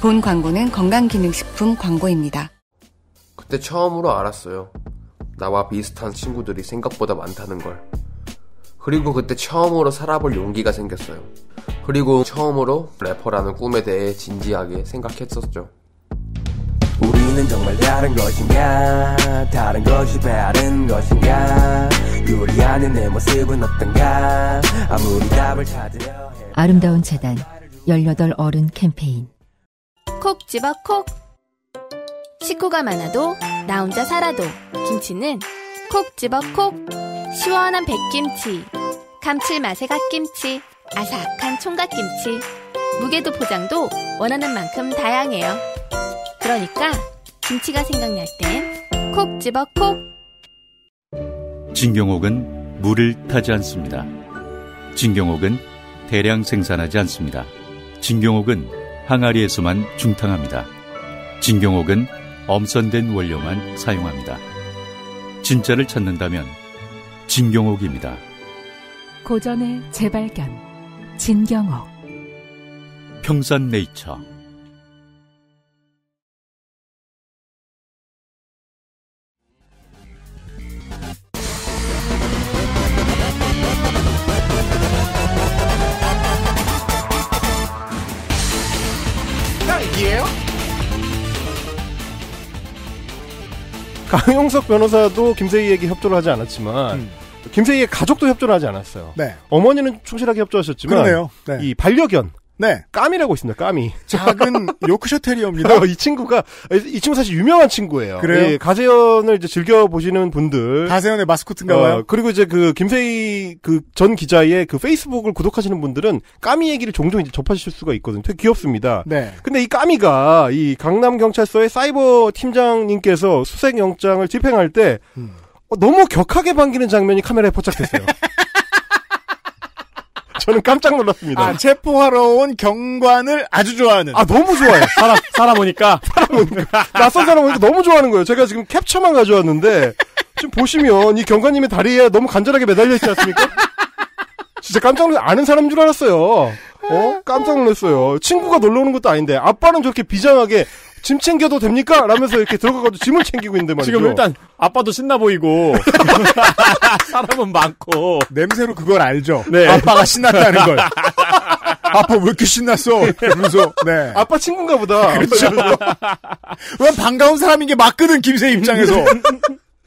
S2: 본 광고는 건강 기능식품 광고입니다.
S3: 그때 처음으로 알았어요.
S4: 나와 비슷한 친구들이 생각보다 많다는 걸. 그리고 그때 처음으로 살아볼 용기가 생겼어요. 그리고 처음으로 래퍼라는 꿈에 대해 진지하게 생각했었죠. 우리는 정말 다른 것인가 다른 것이 다른 것인가 요리하는 내 모습은 어떤가 아무리 답을
S3: 찾으려 해
S2: 아름다운 재단 18 어른 캠페인 콕
S1: 집어 콕 식구가 많아도 나 혼자 살아도 김치는 콕 집어 콕 시원한 백김치 감칠맛의 갓김치 아삭한 총각김치. 무게도 포장도 원하는 만큼 다양해요.
S2: 그러니까 김치가 생각날 땐 콕 집어 콕!
S3: 진경옥은 물을 타지 않습니다. 진경옥은 대량 생산하지 않습니다. 진경옥은 항아리에서만 중탕합니다. 진경옥은 엄선된 원료만 사용합니다.
S4: 진짜를 찾는다면 진경옥입니다.
S2: 고전의 재발견 진경옥
S3: 평산네이처
S4: 강용석 변호사도 김세희에게 협조를 하지 않았지만 음. 김세희의 가족도 협조를 하지 않았어요. 네. 어머니는 충실하게 협조하셨지만 네. 이 반려견 네. 까미라고 있습니다. 까미. 작은 [LAUGHS] 요크셔 테리어입니다. 어, 이 친구가 이 친구 사실 유명한 친구예요. 그래요? 예, 가세현을 이제 즐겨 보시는 분들. 가세현의 마스코트인가봐요. 어, 그리고 이제 그 김세희 그 전 기자의 그 페이스북을 구독하시는 분들은 까미 얘기를 종종 이제 접하실 수가 있거든요. 되게 귀엽습니다. 네. 근데 이 까미가 이 강남 경찰서의 사이버 팀장님께서 수색 영장을 집행할 때 음. 어, 너무 격하게 반기는 장면이 카메라에 포착됐어요. [LAUGHS] 저는 깜짝 놀랐습니다. 아, 체포하러 온 경관을 아주 좋아하는. 아, 너무 좋아요. 살아, 사람 오니까. [LAUGHS] 사람 오니까. 낯선 사람 오니까 너무 좋아하는 거예요. 제가 지금 캡처만 가져왔는데, 지금 보시면 이 경관님의 다리에 너무 간절하게 매달려 있지 않습니까? 진짜 깜짝 놀랐, 아는 사람 인줄 알았어요. 어? 깜짝 놀랐어요. 친구가 놀러 오는 것도 아닌데, 아빠는 저렇게 비장하게 짐 챙겨도 됩니까? 라면서 이렇게 들어가가지고 짐을 챙기고 있는데 말이죠. 지금 일단 아빠도 신나 보이고
S1: [LAUGHS] 사람은 많고 냄새로 그걸 알죠. 네. 아빠가 신났다는 걸. 아빠 왜 이렇게 신났어? 이러면서 네. 아빠 친구인가 보다. 그렇죠. 왜 반가운 사람인 게 맞거든 김세 입장에서.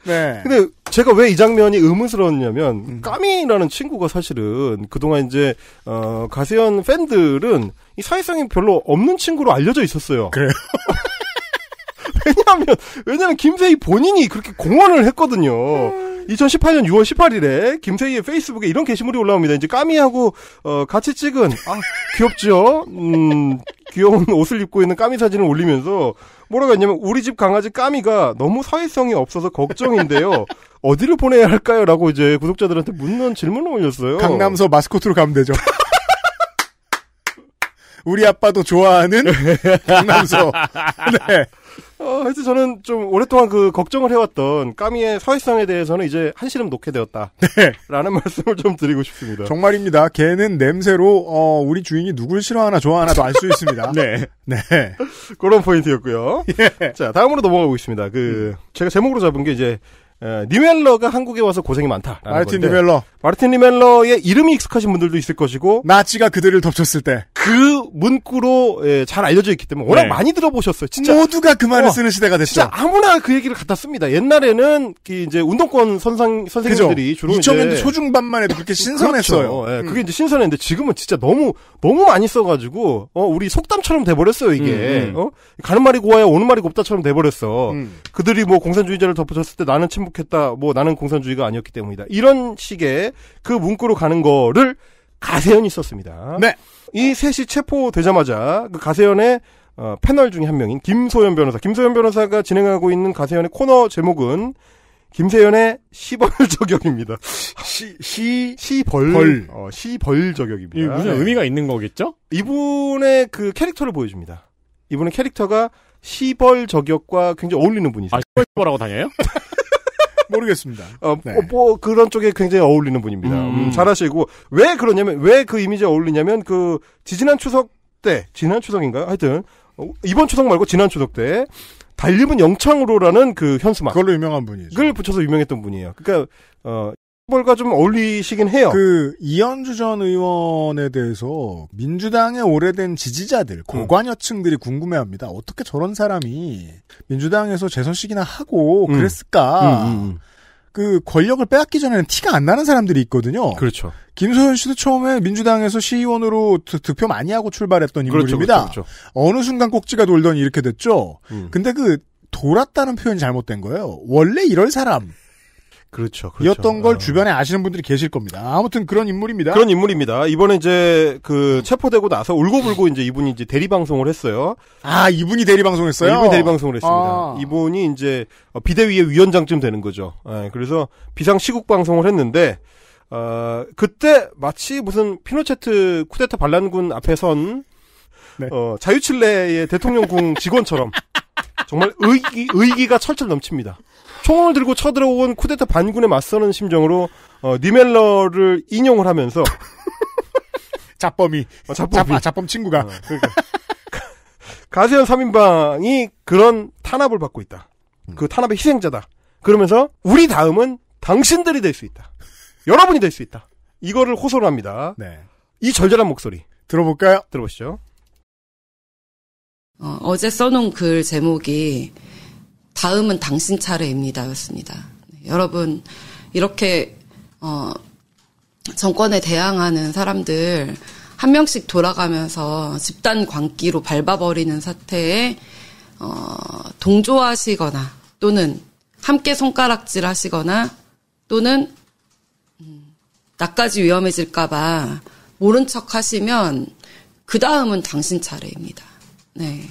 S4: 네. 근데 제가 왜 이 장면이 의문스러웠냐면 음. 까미라는 친구가 사실은 그동안 이제 어, 가세현 팬들은 이 사회성이 별로 없는 친구로 알려져 있었어요. 그래요. [LAUGHS] 왜냐하면 왜냐하면 김세희 본인이 그렇게 공언을 했거든요. 음. 2018년 6월 18일에 김세희의 페이스북에 이런 게시물이 올라옵니다. 이제 까미하고 어, 같이 찍은 아 귀엽죠? 음, 귀여운 [LAUGHS] 옷을 입고 있는 까미 사진을 올리면서 뭐라고 했냐면 우리 집 강아지 까미가 너무 사회성이 없어서 걱정인데요. 어디를 보내야 할까요? 라고 이제 구독자들한테 묻는 질문을 올렸어요. 강남서 마스코트로 가면 되죠. [LAUGHS] 우리 아빠도 좋아하는 [LAUGHS] 강남서. 네. 어, 하여튼 저는 좀 오랫동안 그 걱정을 해왔던 까미의 사회성에 대해서는 이제 한시름 놓게 되었다. 네. 라는 [LAUGHS] 말씀을 좀 드리고 싶습니다.
S1: 정말입니다. 걔는 냄새로,
S4: 어, 우리 주인이 누굴 싫어하나 좋아하나도 알 수 있습니다. [LAUGHS] 네. 네. 그런 포인트였고요. [LAUGHS] 예. 자, 다음으로 넘어가고 있습니다. 그, 음. 제가 제목으로 잡은 게 이제, 에, 어, 니멜러가 한국에 와서 고생이 많다. 마르틴 니멜러. 마르틴 니멜러의 이름이 익숙하신 분들도 있을 것이고 나치가 그들을 덮쳤을 때 그 문구로 예, 잘 알려져 있기 때문에 워낙 네. 많이 들어보셨어요. 진짜 모두가 그 말을 어, 쓰는 시대가 됐죠. 진짜 아무나 그 얘기를 갖다 씁니다. 옛날에는 그 이제 운동권 선상 선생님들이 그죠? 주로 2000년대 초중반만 해도 그렇게 신선했어요. 그렇죠. 예, 그게 음. 이제 신선했는데 지금은 진짜 너무 너무 많이 써가지고 어, 우리 속담처럼 돼버렸어요 이게. 음, 음. 어? 가는 말이 고와야 오는 말이 곱다처럼 돼버렸어. 음. 그들이 뭐 공산주의자를 덮쳤을 때 나는 침 행복했다. 뭐 나는 공산주의가 아니었기 때문이다. 이런 식의 그 문구로 가는 거를 가세현이 썼습니다. 네. 이 셋이 체포되자마자 그 가세현의 어, 패널 중에 한 명인 김소연 변호사. 김소연 변호사가 진행하고 있는 가세현의 코너 제목은 김세연의 시벌 저격입니다. [LAUGHS] 시, 시, 시벌. 벌. 어, 시벌 저격입니다. 이 무슨 네. 의미가 있는 거겠죠? 이분의 그 캐릭터를 보여줍니다. 이분의 캐릭터가 시벌 저격과 굉장히 어울리는 분이세요. 아,
S3: 시벌 시벌하고 다녀요? [LAUGHS]
S4: 모르겠습니다. 어, 네. 어, 뭐 그런 쪽에 굉장히 어울리는 분입니다. 음. 음, 잘하시고 왜 그러냐면 왜 그 이미지에 어울리냐면 그 지지난 추석 때 지난 추석인가요? 하여튼 어, 이번 추석 말고 지난 추석 때 달림은 영창으로라는 그 현수막 그걸로 유명한 분이죠. 을 붙여서 유명했던 분이에요. 그러니까 어 뭘과좀 어울리시긴 해요. 그 이현주 전 의원에
S1: 대해서 민주당의 오래된 지지자들 음. 고관여층들이 궁금해합니다. 어떻게 저런 사람이 민주당에서 재선시기나 하고 음. 그랬을까? 음, 음, 음. 그 권력을 빼앗기 전에는 티가 안 나는 사람들이 있거든요. 그렇죠. 김소현 씨도 처음에 민주당에서 시의원으로 득표 많이 하고 출발했던 그렇죠, 인물입니다. 그렇죠, 그렇죠, 어느 순간 꼭지가 돌더니 이렇게 됐죠. 음. 근데 그 돌았다는 표현이 잘못된 거예요. 원래 이럴 사람. 그렇죠. 그렇죠. 이었던 걸 어. 주변에 아시는 분들이 계실 겁니다. 아무튼 그런 인물입니다.
S4: 그런 인물입니다. 이번에 이제 그 체포되고 나서 울고불고 이제 이분이 이제 대리 방송을 했어요. 아 이분이 대리 방송했어요? 네, 이분이 대리 방송을 했습니다. 아. 이분이 이제 어, 비대위의 위원장쯤 되는 거죠. 네, 그래서 비상 시국 방송을 했는데 어, 그때 마치 무슨 피노체트 쿠데타 반란군 앞에선 네. 어, 자유칠레의 대통령궁 직원처럼 정말 의기 의기가 철철 넘칩니다. 총을 들고 쳐들어온 쿠데타 반군에 맞서는 심정으로 어, 니멜러를 인용을 하면서 [LAUGHS] 자범이 어, 잡범 잡범 아, 친구가 어, 그러니까. [LAUGHS] 가세현 3인방이 그런 탄압을 받고 있다. 음. 그 탄압의 희생자다. 그러면서 우리 다음은 당신들이 될 수 있다. 여러분이 될 수 있다. 이거를 호소합니다. 네. 이 절절한 목소리 들어볼까요? 들어보시죠. 어, 어제 써놓은
S2: 글 제목이 다음은 당신 차례입니다였습니다. 네, 여러분 이렇게 어, 정권에 대항하는 사람들 한 명씩 돌아가면서 집단 광기로 밟아버리는 사태에 어, 동조하시거나 또는 함께 손가락질 하시거나 또는 음, 나까지 위험해질까봐 모른 척 하시면 그 다음은 당신 차례입니다. 네.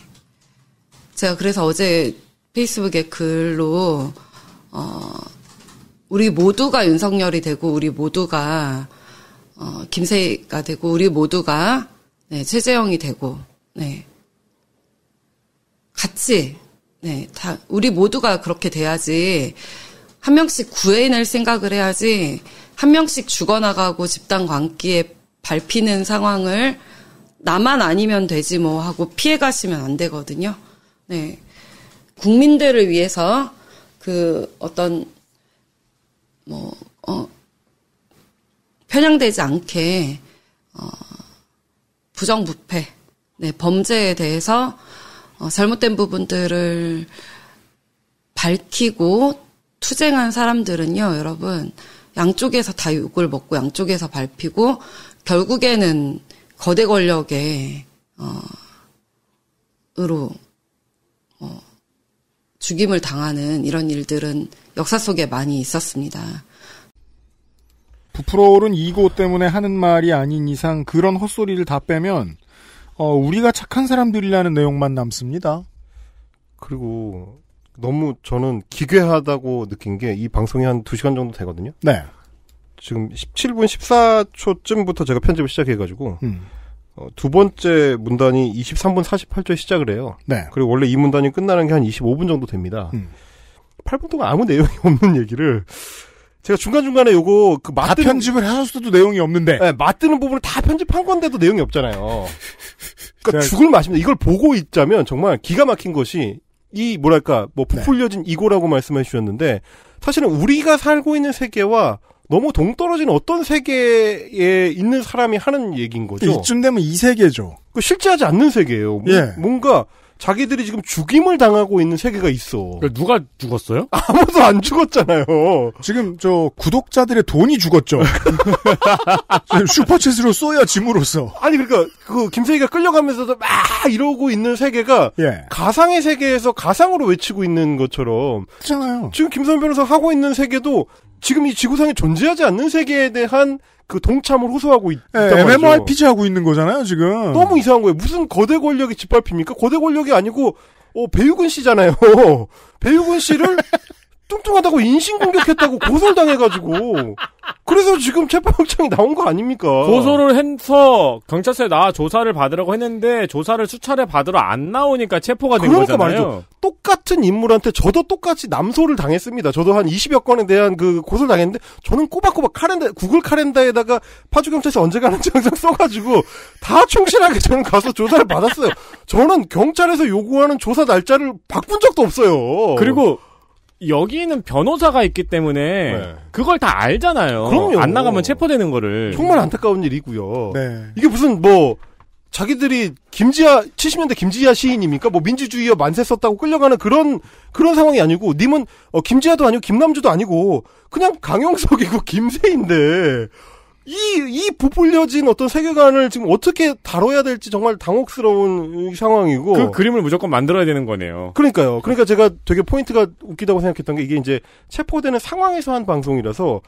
S2: 제가 그래서 어제 페이스북에 글로 어 우리 모두가 윤석열이 되고 우리 모두가 어 김세희가 되고 우리 모두가 네, 최재형이 되고 네. 같이 네, 다 우리 모두가 그렇게 돼야지 한 명씩 구해낼 생각을 해야지 한 명씩 죽어나가고 집단 광기에 밟히는 상황을 나만 아니면 되지 뭐 하고 피해 가시면 안 되거든요. 네. 국민들을 위해서 그 어떤 뭐 어, 편향되지 않게 어, 부정부패, 네, 범죄에 대해서 어, 잘못된 부분들을 밝히고 투쟁한 사람들은요, 여러분 양쪽에서 다 욕을 먹고 양쪽에서 밟히고 결국에는 거대 권력에 어, 으로 죽임을 당하는 이런 일들은 역사 속에 많이 있었습니다.
S1: 부풀어 오른 이고 때문에 하는 말이 아닌 이상
S4: 그런 헛소리를 다 빼면 어, 우리가 착한 사람들이라는 내용만 남습니다. 그리고 너무 저는 기괴하다고 느낀 게 이 방송이 한 2시간 정도 되거든요. 네. 지금 17분 14초쯤부터 제가 편집을 시작해가지고 음. 어, 두 번째 문단이 23분 48초에 시작을 해요. 네. 그리고 원래 이 문단이 끝나는 게 한 25분 정도 됩니다. 음. 8분 동안 아무 내용이 [LAUGHS] 없는 얘기를 제가 중간중간에 요거 그 맞다 편집을 하셨어도 내용이 없는데 네, 맞드는 부분을 다 편집한 건데도 내용이 없잖아요. 그러니까 죽을 맛입니다. 이걸 보고 있자면 정말 기가 막힌 것이 이 뭐랄까 뭐 네. 부풀려진 네. 이고라고 말씀해 주셨는데 사실은 우리가 살고 있는 세계와 너무 동떨어진 어떤 세계에 있는 사람이 하는 얘기인 거죠. 이쯤 되면 이 세계죠. 그 실제하지 않는 세계예요. 뭐, 예. 뭔가 자기들이 지금 죽임을 당하고 있는 세계가 있어. 그러니까 누가 죽었어요? [LAUGHS] 아무도 안 죽었잖아요. 지금 저 구독자들의 돈이 죽었죠. [LAUGHS] 슈퍼챗으로 쏘야
S1: 짐으로써.
S4: 아니 그러니까 그 김세희가 끌려가면서도 막 이러고 있는 세계가 예. 가상의 세계에서 가상으로 외치고 있는 것처럼. 그렇잖아요. 지금 김선 변호사 하고 있는 세계도 지금 이 지구상에 존재하지 않는 세계에 대한 그 동참을 호소하고 있, 네, 있단 말이죠. MMORPG 하고 있는 거잖아요, 지금. 너무 이상한 거예요. 무슨 거대 권력이 짓밟힙니까? 거대 권력이 아니고 어, 배우근 씨잖아요. [LAUGHS] 배우근 씨를 [LAUGHS] 뚱뚱하다고 인신공격했다고 고소를 당해가지고 그래서 지금 체포영장이 나온 거 아닙니까?
S3: 고소를 해서 경찰서에 나와 조사를 받으라고 했는데 조사를 수차례 받으러 안 나오니까 체포가 된 그러니까 거잖아요. 말이죠.
S4: 똑같은 인물한테 저도 똑같이 남소를 당했습니다. 저도 한 20여 건에 대한 그 고소를 당했는데 저는 꼬박꼬박 카렌다 구글 카렌다에다가 파주 경찰서 언제 가는지 항상 써가지고 다 충실하게 저는 가서 조사를 받았어요. 저는 경찰에서 요구하는 조사
S3: 날짜를 바꾼 적도 없어요. 그리고 여기는 변호사가 있기 때문에 네. 그걸 다 알잖아요. 그럼요. 안 나가면 체포되는 거를. 정말
S4: 안타까운 일이고요. 네. 이게 무슨 뭐 자기들이 김지아 70년대 김지아 시인입니까? 뭐민주주의와 만세 썼다고 끌려가는 그런 그런 상황이 아니고 님은 어, 김지아도 아니고 김남주도 아니고 그냥 강용석이고 [LAUGHS] 김세인데 이, 이 부풀려진 어떤 세계관을 지금 어떻게 다뤄야 될지 정말 당혹스러운 상황이고. 그 그림을
S3: 무조건 만들어야 되는 거네요.
S4: 그러니까요. 그러니까 제가 되게 포인트가 웃기다고 생각했던 게 이게 이제 체포되는 상황에서 한 방송이라서,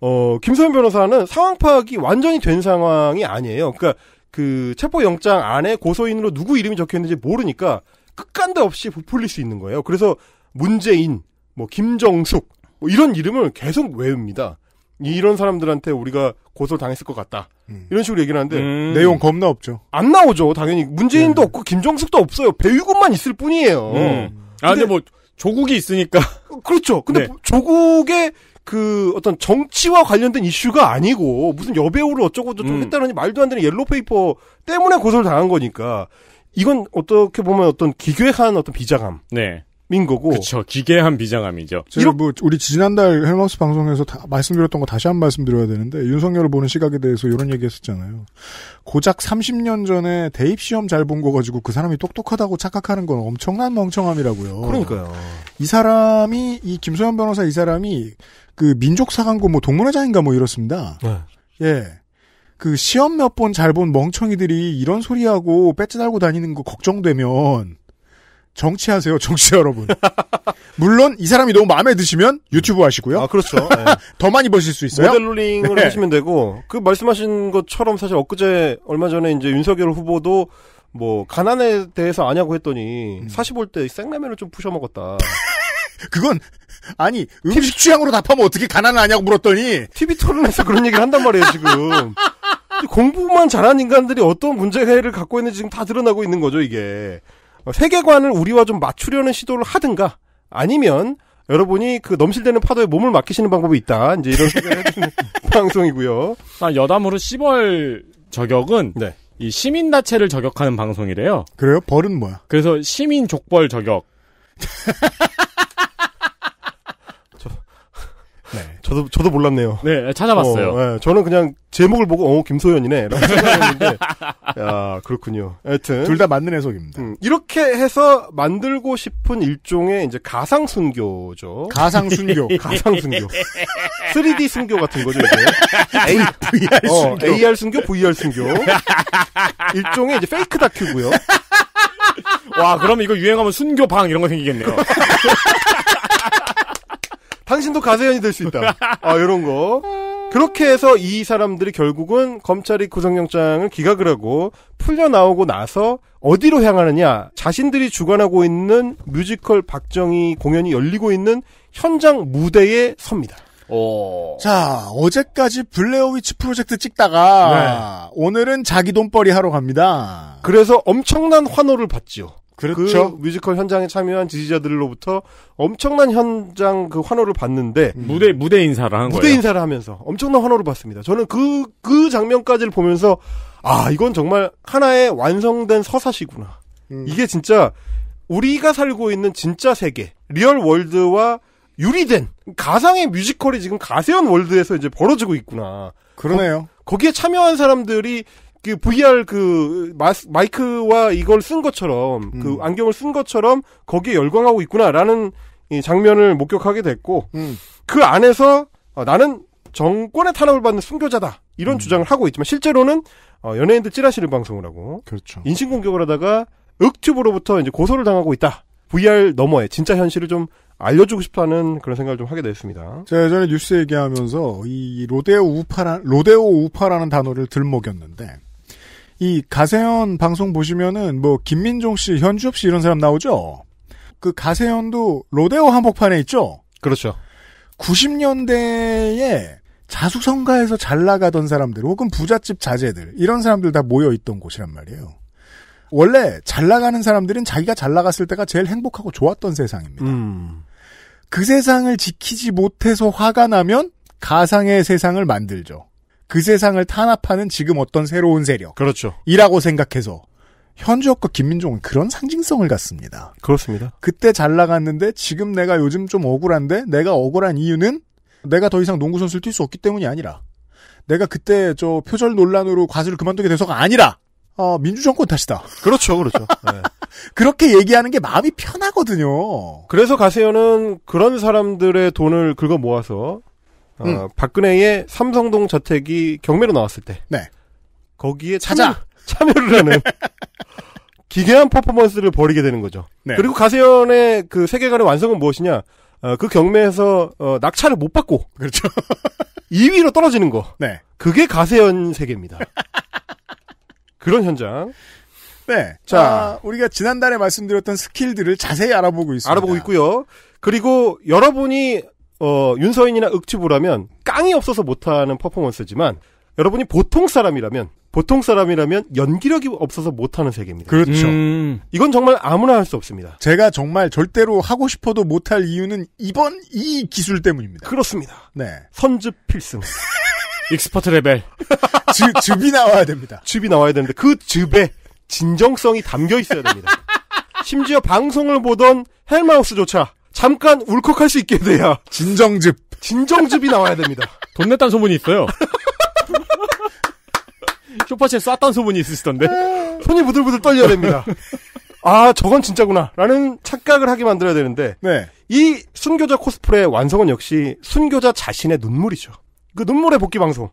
S4: 어, 김소연 변호사는 상황 파악이 완전히 된 상황이 아니에요. 그러니까 그 체포영장 안에 고소인으로 누구 이름이 적혀 있는지 모르니까 끝간다 없이 부풀릴 수 있는 거예요. 그래서 문재인, 뭐 김정숙, 뭐 이런 이름을 계속 외웁니다. 이런 사람들한테 우리가 고소를 당했을 것 같다. 음. 이런 식으로 얘기를 하는데 음. 내용
S1: 겁나 없죠.
S4: 안 나오죠. 당연히 문재인도 네. 없고 김정숙도 없어요. 배우군만 있을 뿐이에요. 음. 아, 근데, 근데 뭐 조국이 있으니까 그렇죠. 근데 네. 조국의 그 어떤 정치와 관련된 이슈가 아니고 무슨 여배우를 어쩌고 저쩌고 음. 했다느니 말도 안 되는 옐로페이퍼 때문에 고소를 당한 거니까 이건 어떻게 보면 어떤 기괴한 어떤
S3: 비자감. 네. 민 거고. 그렇죠. 기괴한 비장함이죠. 제가
S4: 뭐 우리 지난달 헬마우스
S1: 방송에서 말씀드렸던 거 다시 한번 말씀드려야 되는데 윤석열을 보는 시각에 대해서 이런 얘기했었잖아요. 고작 30년 전에 대입 시험 잘 본 거 가지고 그 사람이 똑똑하다고 착각하는 건 엄청난 멍청함이라고요. 그러니까요. 이 사람이 이 김소연 변호사 이 사람이 그 민족사관고 뭐 동문회장인가 뭐 이렇습니다. 네. 예. 그 시험 몇 번 잘 본 멍청이들이 이런 소리하고 배지 달고 다니는 거 걱정되면
S4: 정치하세요, 정치 여러분. [LAUGHS] 물론 이 사람이 너무 마음에 드시면 유튜브 하시고요. 아 그렇죠. [LAUGHS] 네. 더 많이 버실 수 있어요. 모델링을 네. 하시면 되고 그 말씀하신 것처럼 사실 엊그제 얼마 전에 이제 윤석열 후보도 뭐 가난에 대해서 아냐고 했더니 음. 사시 볼때 생라면을 좀 푸셔 먹었다. [LAUGHS] 그건 아니 음식 TV... 취향으로 답하면 어떻게 가난을 아냐고 물었더니 TV 토론에서 그런 얘기를 한단 말이에요 지금. 공부만 잘한 인간들이 어떤 문제를 갖고 있는지 지금 다 드러나고 있는 거죠 이게. 어, 세계관을 우리와 좀 맞추려는 시도를 하든가 아니면 여러분이 그 넘실대는 파도에 몸을 맡기시는 방법이
S3: 있다. 이제 이런 생각을 해주는 [LAUGHS] 방송이고요. 아, 여담으로 시벌 저격은 네. 이시민자체를 저격하는 방송이래요. 그래요? 벌은 뭐야? 그래서 시민 족벌 저격. [LAUGHS]
S4: 저도 저도 몰랐네요. 네, 찾아봤어요. 어, 예, 저는 그냥 제목을 보고 어 김소연이네. 라고 생각했는데 [LAUGHS] 야 그렇군요. 하여튼 둘 다 맞는 해석입니다. 음, 이렇게 해서 만들고 싶은 일종의 이제 가상 순교죠. 가상 순교, [LAUGHS] 가상 순교, 3D 순교 같은 거죠 이제. [LAUGHS] AR 어, 순교, AR 순교, VR 순교. 일종의 이제 페이크 다큐고요. 와, 그러면 이거 유행하면 순교방 이런 거 생기겠네요. 당신도 가세현이 될 수 있다. 아, 이런 거. 그렇게 해서 이 사람들이 결국은 검찰이 구속영장을 기각을 하고 풀려 나오고 나서 어디로 향하느냐. 자신들이 주관하고 있는 뮤지컬 박정희 공연이 열리고 있는 현장 무대에 섭니다. 오. 어. 자, 어제까지 블레어위치 프로젝트 찍다가 네. 오늘은 자기 돈벌이 하러 갑니다. 그래서 엄청난 환호를 받지요. 그렇죠. 그 뮤지컬 현장에 참여한 지지자들로부터 엄청난 현장 그 환호를 받는데 음. 무대
S3: 무대 인사를 한 무대 거예요. 인사를
S4: 하면서 엄청난 환호를 받습니다. 저는 그그 그 장면까지를 보면서 아 이건 정말 하나의 완성된 서사시구나. 음. 이게 진짜 우리가 살고 있는 진짜 세계 리얼 월드와 유리된 가상의 뮤지컬이 지금 가세현 월드에서 이제 벌어지고 있구나. 그러네요. 거, 거기에 참여한 사람들이 그 VR 그 마스, 마이크와 이걸 쓴 것처럼 그 음. 그 안경을 쓴 것처럼 거기에 열광하고 있구나라는 이 장면을 목격하게 됐고 음. 그 안에서 어, 나는 정권의 탄압을 받는 순교자다 이런 음. 주장을 하고 있지만 실제로는 어, 연예인들 찌라시를 방송을 하고 그렇죠. 인신 공격을 하다가 억튜브로부터 이제 고소를 당하고 있다. VR 너머의 진짜 현실을 좀 알려주고 싶다는 그런 생각을 좀 하게 됐습니다. 제가 예전에 뉴스
S1: 얘기하면서 이 로데오 우파라 로데오 우파라는 단어를 들먹였는데 이 가세현 방송 보시면은 뭐 김민종 씨, 현주엽 씨 이런 사람 나오죠. 그 가세현도 로데오 한복판에 있죠. 그렇죠. 90년대에 자수성가에서 잘 나가던 사람들 혹은 부잣집 자제들 이런 사람들 다 모여 있던 곳이란 말이에요. 원래 잘 나가는 사람들은 자기가 잘 나갔을 때가 제일 행복하고 좋았던 세상입니다. 음. 그 세상을 지키지 못해서 화가 나면 가상의 세상을 만들죠. 그 세상을 탄압하는 지금 어떤 새로운 세력. 그렇죠. 이라고 생각해서 현주혁과 김민종은 그런 상징성을 갖습니다. 그렇습니다. 그때 잘 나갔는데 지금 내가 요즘 좀 억울한데 내가 억울한 이유는 내가 더 이상 농구 선수를 뛸 수 없기 때문이 아니라 내가 그때 저 표절 논란으로 과수를 그만두게 돼서가
S4: 아니라 어, 민주정권 탓이다. 그렇죠, 그렇죠. [LAUGHS] 네. 그렇게 얘기하는 게 마음이 편하거든요. 그래서 가세요는 그런 사람들의 돈을 긁어 모아서 어, 음. 박근혜의 삼성동 저택이 경매로 나왔을 때 네. 거기에 찾아 [LAUGHS] 참여, 를 하는 기괴한 퍼포먼스를 벌이게 되는 거죠. 네. 그리고 가세연의그 세계관의 완성은 무엇이냐? 어, 그 경매에서 어, 낙찰을 못 받고 그렇죠. 2위로 [LAUGHS] 떨어지는 거. 네. 그게 가세연 세계입니다. 그런 현장. 네. 자, 아, 우리가 지난달에 말씀드렸던 스킬들을 자세히 알아보고 있습니다. 알아보고 있고요. 그리고 여러분이 어, 윤서인이나 윽치보라면 깡이 없어서 못하는 퍼포먼스지만 여러분이 보통 사람이라면 보통 사람이라면 연기력이 없어서 못하는 세계입니다. 그렇죠. 음. 이건 정말 아무나 할 수 없습니다. 제가 정말 절대로 하고 싶어도 못할 이유는 이번 이 기술 때문입니다. 그렇습니다. 네. 선즙 필승. [LAUGHS] 익스퍼트 레벨. 즙, [LAUGHS] 즙이 나와야 됩니다. 즙이 나와야 되는데 그 즙에 진정성이 담겨 있어야 됩니다. [LAUGHS] 심지어 방송을 보던 헬마우스조차 잠깐 울컥할 수 있게 돼야 진정즙 진정즙이 나와야 됩니다. 돈 냈단 소문이 있어요. [LAUGHS] 쇼파채 쐈던 소문이 있으시던데 손이 부들부들 떨려야 됩니다. 아 저건 진짜구나라는 착각을 하게 만들어야 되는데 네. 이 순교자 코스프레의 완성은 역시 순교자 자신의 눈물이죠. 그 눈물의 복귀 방송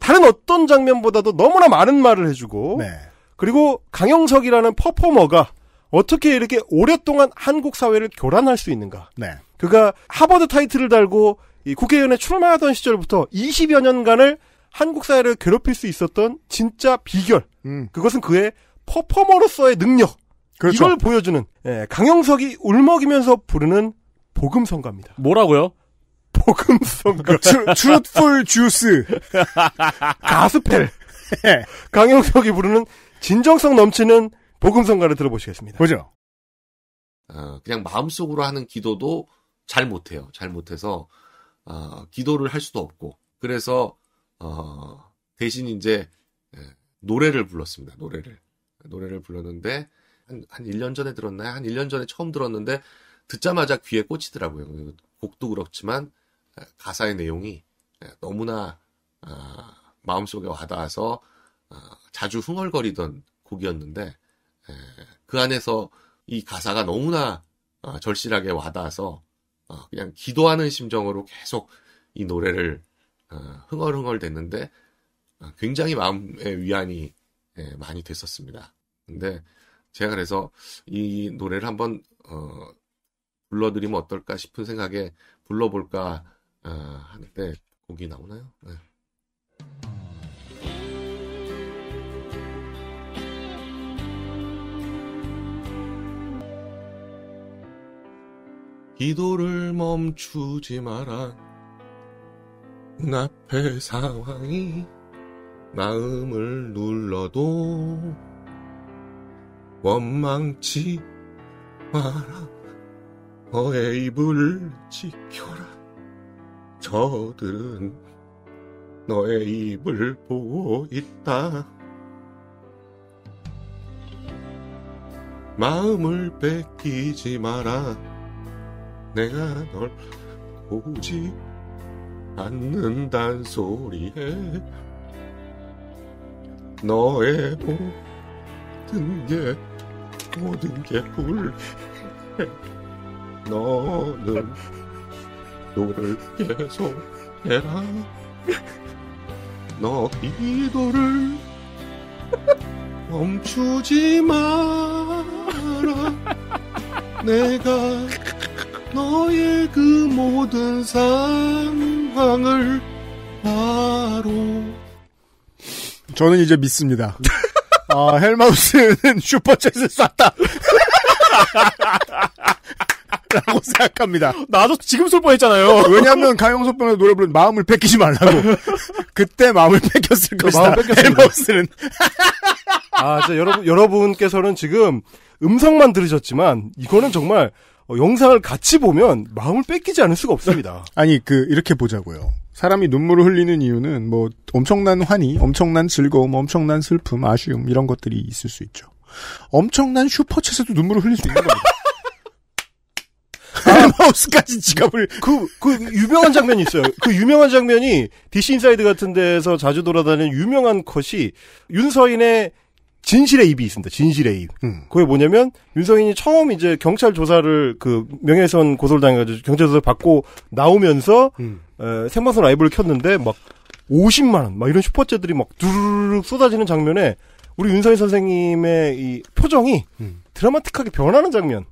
S4: 다른 어떤 장면보다도 너무나 많은 말을 해주고 네. 그리고 강영석이라는 퍼포머가 어떻게 이렇게 오랫동안 한국 사회를 교란할 수 있는가? 네. 그가 하버드 타이틀을 달고 이 국회의원에 출마하던 시절부터 20여 년간을 한국 사회를 괴롭힐 수 있었던 진짜 비결. 음. 그것은 그의 퍼포머로서의 능력. 그렇죠. 이걸 보여주는 예, 강영석이 울먹이면서 부르는 복음성가입니다. 뭐라고요? 복음성가. 트루풀 주스.
S3: 가스펠.
S4: 강영석이 부르는 진정성 넘치는 복음성가를 들어보시겠습니다. 보죠.
S3: 어, 그냥 마음속으로 하는 기도도 잘 못해요. 잘 못해서 어, 기도를
S1: 할 수도 없고 그래서 어, 대신 이제 예, 노래를 불렀습니다. 노래를 노래를 불렀는데 한, 한 1년 전에 들었나요? 한 1년 전에 처음 들었는데 듣자마자 귀에 꽂히더라고요. 곡도 그렇지만 예, 가사의 내용이 예, 너무나 아, 마음속에 와닿아서 아, 자주
S3: 흥얼거리던 곡이었는데 그 안에서 이 가사가 너무나 어, 절실하게 와닿아서 어, 그냥 기도하는 심정으로 계속 이 노래를 어, 흥얼흥얼 댔는데 굉장히 마음의 위안이
S1: 예, 많이 됐었습니다. 근데 제가 그래서 이 노래를 한번 불러드리면 어떨까 싶은 생각에 불러볼까 하는데
S4: 곡이 나오나요? 네. 기도를 멈추지 마라. 눈앞의 상황이 마음을 눌러도 원망치 마라.
S1: 너의 입을 지켜라. 저들은
S4: 너의 입을 보고 있다. 마음을 뺏기지 마라. 내가 널 보지
S1: 않는단 소리에 너의 모든 게 모든 게 불해
S4: 너는 노를 계속 해라 너 이도를 멈추지 마라 내가 너의 그 모든 상황을 바로
S1: 저는 이제 믿습니다. [LAUGHS] 아, 헬마우스는 슈퍼챗을 쐈다. [LAUGHS] 라고 생각합니다. 나도 지금 슬퍼했잖아요 왜냐하면 강영석 변호 노래 부른 마음을
S4: 뺏기지 말라고. 그때 마음을 뺏겼을 그 것이다. 마음 뺏겼을 헬마우스는. 아, 진 여러분 여러분께서는 지금 음성만 들으셨지만 이거는 정말 어, 영상을 같이 보면 마음을 뺏기지 않을 수가 없습니다. [LAUGHS] 아니 그 이렇게 보자고요.
S1: 사람이 눈물을 흘리는 이유는 뭐 엄청난 환희, 엄청난 즐거움, 엄청난 슬픔, 아쉬움 이런 것들이 있을 수 있죠. 엄청난 슈퍼챗에도 눈물을 흘릴 수 있는 겁니다. [LAUGHS]
S4: 아, [LAUGHS] 마우스까지 지갑을 그, 그 유명한 장면이 있어요. 그 유명한 장면이 DC 인사이드 같은 데서 에 자주 돌아다니는 유명한 컷이 윤서인의 진실의 입이 있습니다. 진실의 입. 음. 그게 뭐냐면 윤성인이 처음 이제 경찰 조사를 그 명예훼손 고소를 당해가지고 경찰 조사 받고 나오면서 음. 에, 생방송 라이브를 켰는데 막 50만 원, 막 이런 슈퍼챗들이 막 두르륵 쏟아지는 장면에 우리 윤성인 선생님의 이 표정이 음. 드라마틱하게 변하는 장면.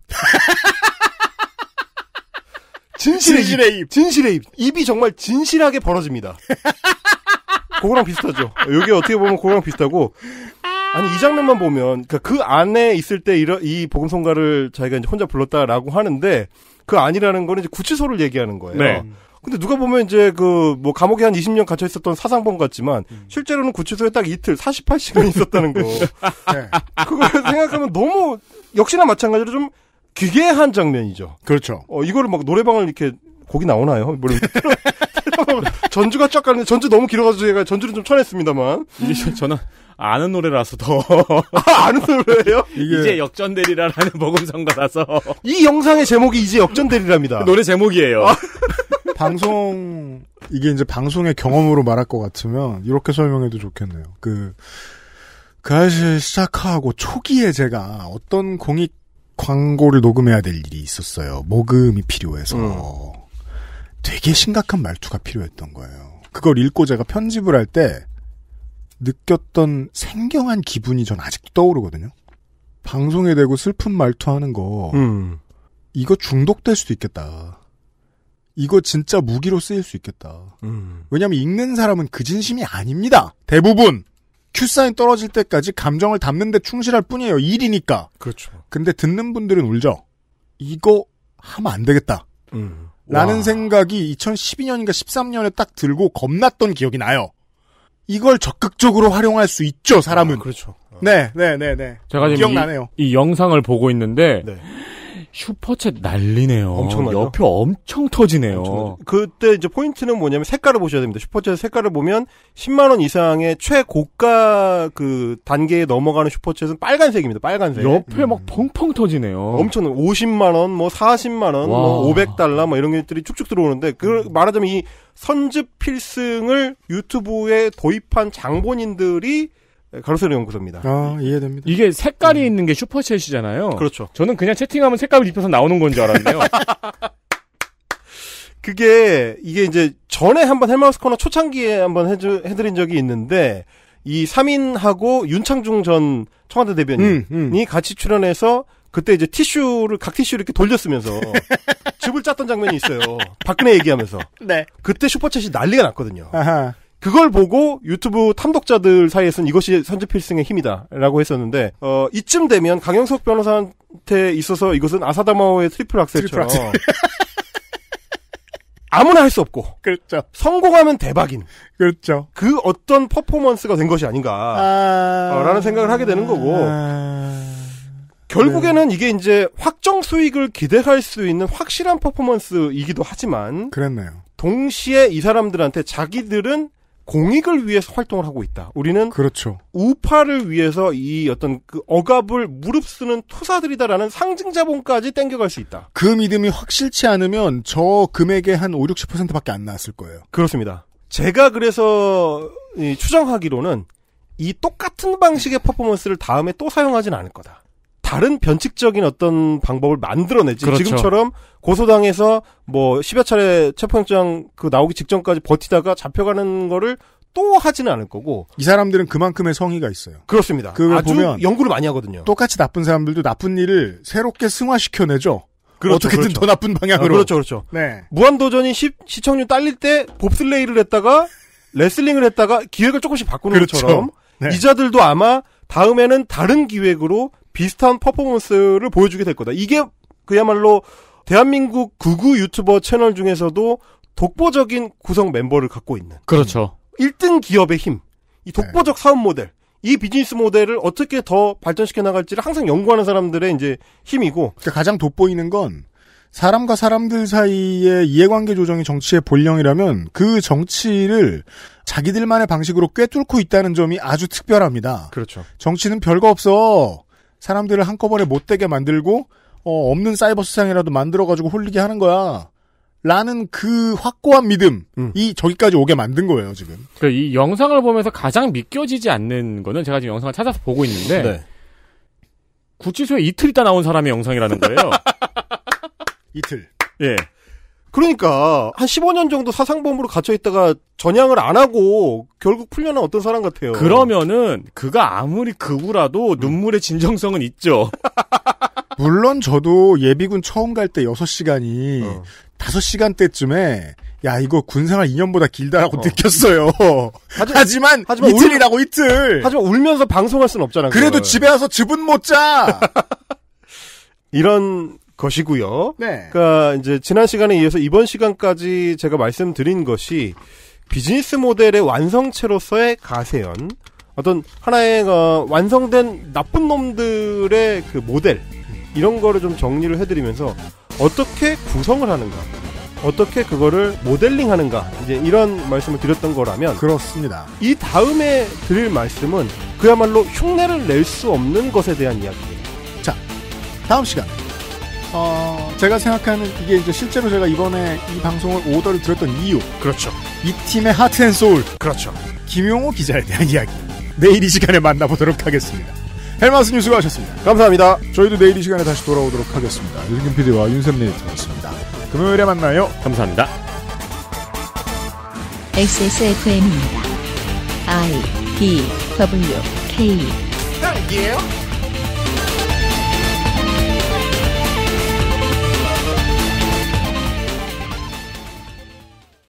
S4: 진실의, [LAUGHS] 진실의 입. 입, 진실의 입, 입이 정말 진실하게 벌어집니다. [LAUGHS] 그거랑 비슷하죠. 여기 어떻게 보면 그거랑 비슷하고 아니 이 장면만 보면 그러니까 그, 안에 있을 때 이러, 이 복음성가를 자기가 이제 혼자 불렀다라고 하는데 그안이라는 거는 이제 구치소를 얘기하는 거예요. 네. 근데 누가 보면 이제 그 뭐 감옥에 한 20년 갇혀 있었던 사상범 같지만 음. 실제로는 구치소에 딱 이틀 48시간 있었다는 거. [LAUGHS] 네. 그걸 생각하면 너무 역시나 마찬가지로 좀 기괴한 장면이죠. 그렇죠. 어 이거를 막 노래방을 이렇게 곡이 나오나요? 모르 뭐 겠 [LAUGHS] 전주가 쫙 가는데 전주 너무 길어가지고 제가 전주는 좀 쳐냈습니다만. 이제 전 아는 노래라서 더.
S3: 아, 아는 노래예요? [LAUGHS] 이게... 이제 역전되리라라는 [LAUGHS] 먹음성가라서이
S4: 영상의 제목이 이제 역전되리랍니다. 노래 제목이에요. 아. [LAUGHS] 방송 이게
S1: 이제 방송의 경험으로 말할 것 같으면 이렇게 설명해도 좋겠네요. 그그 그 사실 시작하고 초기에 제가 어떤 공익 광고를 녹음해야 될 일이 있었어요. 모금이 필요해서 음. 되게 심각한 말투가 필요했던 거예요. 그걸 읽고 제가 편집을 할때 느꼈던 생경한 기분이 전 아직도 떠오르거든요. 방송에 대고 슬픈 말투 하는 거, 음. 이거 중독될 수도 있겠다. 이거 진짜 무기로 쓰일 수 있겠다. 음. 왜냐면 읽는 사람은 그 진심이 아닙니다. 대부분! 큐사인 떨어질 때까지 감정을 담는데 충실할 뿐이에요. 일이니까. 그렇죠. 근데 듣는 분들은 울죠. 이거 하면 안 되겠다. 음. 라는 와. 생각이 2012년인가 13년에 딱 들고 겁났던 기억이 나요. 이걸 적극적으로 활용할 수 있죠, 사람은. 아, 그렇죠. 네, 네, 네, 네. 제가 지금 기억나네요.
S4: 이, 이 영상을 보고 있는데 네. 슈퍼챗 난리네요. 엄청나 옆에 엄청 터지네요. 엄청나죠? 그때 이제 포인트는 뭐냐면 색깔을 보셔야 됩니다. 슈퍼챗 색깔을 보면 10만 원 이상의 최고가 그 단계에 넘어가는 슈퍼챗은 빨간색입니다. 빨간색. 옆에
S1: 음. 막 펑펑 터지네요.
S4: 엄청나 50만 원, 뭐 40만 원, 뭐 500달러 뭐 이런 것들이 쭉쭉 들어오는데 그 음. 말하자면 이 선즙 필승을 유튜브에 도입한 장본인들이 예, 가로세로 연구소입니다.
S3: 아, 이해됩니다. 이게 색깔이 음. 있는 게 슈퍼챗이잖아요. 그렇죠. 저는 그냥 채팅하면 색깔을 입혀서 나오는 건 줄 알았네요. [LAUGHS] 그게, 이게 이제 전에 한번
S4: 헬마우스 코너 초창기에 한번 해주, 해드린 적이 있는데, 이 3인하고 윤창중 전 청와대 대변인이 음, 음. 같이 출연해서 그때 이제 티슈를 각 티슈를 이렇게 돌렸으면서 [LAUGHS] 집을 짰던 장면이 있어요. 박근혜 얘기하면서. 네. 그때 슈퍼챗이 난리가 났거든요. 아하. 그걸 보고 유튜브 탐독자들 사이에서는 이것이 선제 필승의 힘이다라고 했었는데 어, 이쯤 되면 강영석 변호사한테 있어서 이것은 아사다마오의 트리플 악셀처럼 트리플 악셀. [LAUGHS] 아무나 할 수 없고 그렇죠. 성공하면 대박인 그렇죠. 그 어떤 퍼포먼스가 된 것이 아닌가라는 아. 어, 생각을 하게 되는 거고 아... 결국에는 네. 이게 이제 확정 수익을 기대할 수 있는 확실한 퍼포먼스이기도 하지만 그랬네요. 동시에 이 사람들한테 자기들은 공익을 위해서 활동을 하고 있다. 우리는 그렇죠. 우파를 위해서 이 어떤 그 억압을 무릅쓰는 투사들이다라는 상징 자본까지 땡겨갈 수 있다.
S1: 그 믿음이 확실치 않으면 저 금액의 한 5, 60%밖에 안 나왔을 거예요. 그렇습니다.
S4: 제가 그래서 추정하기로는 이 똑같은 방식의 퍼포먼스를 다음에 또 사용하진 않을 거다. 다른 변칙적인 어떤 방법을 만들어내지 그렇죠. 지금처럼 고소당해서 뭐 10여 차례 체포영장 그 나오기 직전까지 버티다가 잡혀가는 거를 또 하지는 않을 거고. 이 사람들은 그만큼의 성의가 있어요. 그렇습니다. 그 아주 보면 연구를 많이 하거든요.
S1: 똑같이 나쁜 사람들도 나쁜 일을 새롭게 승화시켜내죠. 그렇죠, 어떻게든 그렇죠. 더 나쁜 방향으로. 아, 그렇죠, 그렇죠. 네.
S4: 무한도전이 시, 시청률 딸릴 때 봅슬레이를 했다가 레슬링을 했다가 기획을 조금씩 바꾸는 그렇죠. 것처럼 네. 이자들도 아마 다음에는 다른 기획으로 비슷한 퍼포먼스를 보여주게 될 거다. 이게 그야말로 대한민국 구구 유튜버 채널 중에서도 독보적인 구성 멤버를
S3: 갖고 있는. 그렇죠.
S4: 1등 기업의 힘. 이 독보적 네. 사업 모델. 이 비즈니스 모델을 어떻게 더 발전시켜 나갈지를 항상 연구하는 사람들의 이제 힘이고. 그러니까 가장 돋보이는 건
S1: 사람과 사람들 사이의 이해관계 조정이 정치의 본령이라면 그 정치를 자기들만의 방식으로 꿰뚫고 있다는 점이 아주 특별합니다. 그렇죠. 정치는 별거 없어. 사람들을 한꺼번에 못되게 만들고 어, 없는 사이버 세상이라도 만들어가지고 홀리게 하는 거야. 라는 그 확고한 믿음이 음. 저기까지 오게 만든 거예요, 지금.
S3: 그이 영상을 보면서 가장 믿겨지지 않는 거는 제가 지금 영상을 찾아서 보고 있는데, 네. 구치소에 이틀 있다 나온 사람의 영상이라는 거예요. [LAUGHS] 이틀. 예. 그러니까 한 15년 정도 사상범으로 갇혀 있다가
S4: 전향을 안 하고 결국 풀려난 어떤 사람 같아요.
S3: 그러면은 그가 아무리 극우라도 음. 눈물의 진정성은 있죠. [LAUGHS]
S4: 물론 저도 예비군 처음
S1: 갈 때 6시간이 어. 5시간 때쯤에 야 이거 군생활 2년보다 길다라고
S4: 어. 느꼈어요. [LAUGHS] 하지만, 하지만 이틀이라고 이틀. 하지만 울면서 방송할 순 없잖아. 요 그래도 집에 와서 집은못 자. [LAUGHS] 이런 것이고요. 네. 그러니까 이제 지난 시간에 이어서 이번 시간까지 제가 말씀드린 것이 비즈니스 모델의 완성체로서의 가세연 어떤 하나의 어, 완성된 나쁜 놈들의 그 모델 이런 거를 좀 정리를 해드리면서 어떻게 구성을 하는가 어떻게 그거를 모델링 하는가 이제 이런 말씀을 드렸던 거라면 그렇습니다. 이 다음에 드릴 말씀은 그야말로 흉내를 낼 수 없는 것에 대한 이야기예요. 자, 다음 시간
S1: 어, 제가 생각하는 이게 이제 실제로 제가 이번에 이 방송을 오더를 들었던 이유. 그렇죠. 이 팀의 하트 앤 소울. 그렇죠. 김용호 기자에 대한 이야기. 내일 이 시간에 만나보도록 하겠습니다. 헬마스 뉴스가 하셨습니다. 감사합니다. 저희도 내일 이 시간에 다시 돌아오도록 하겠습니다. 유승균 PD와 윤샘 리터였습니다. 금요일에 만나요. 감사합니다.
S2: XSFM입니다. I D W K.
S1: 딸기예요?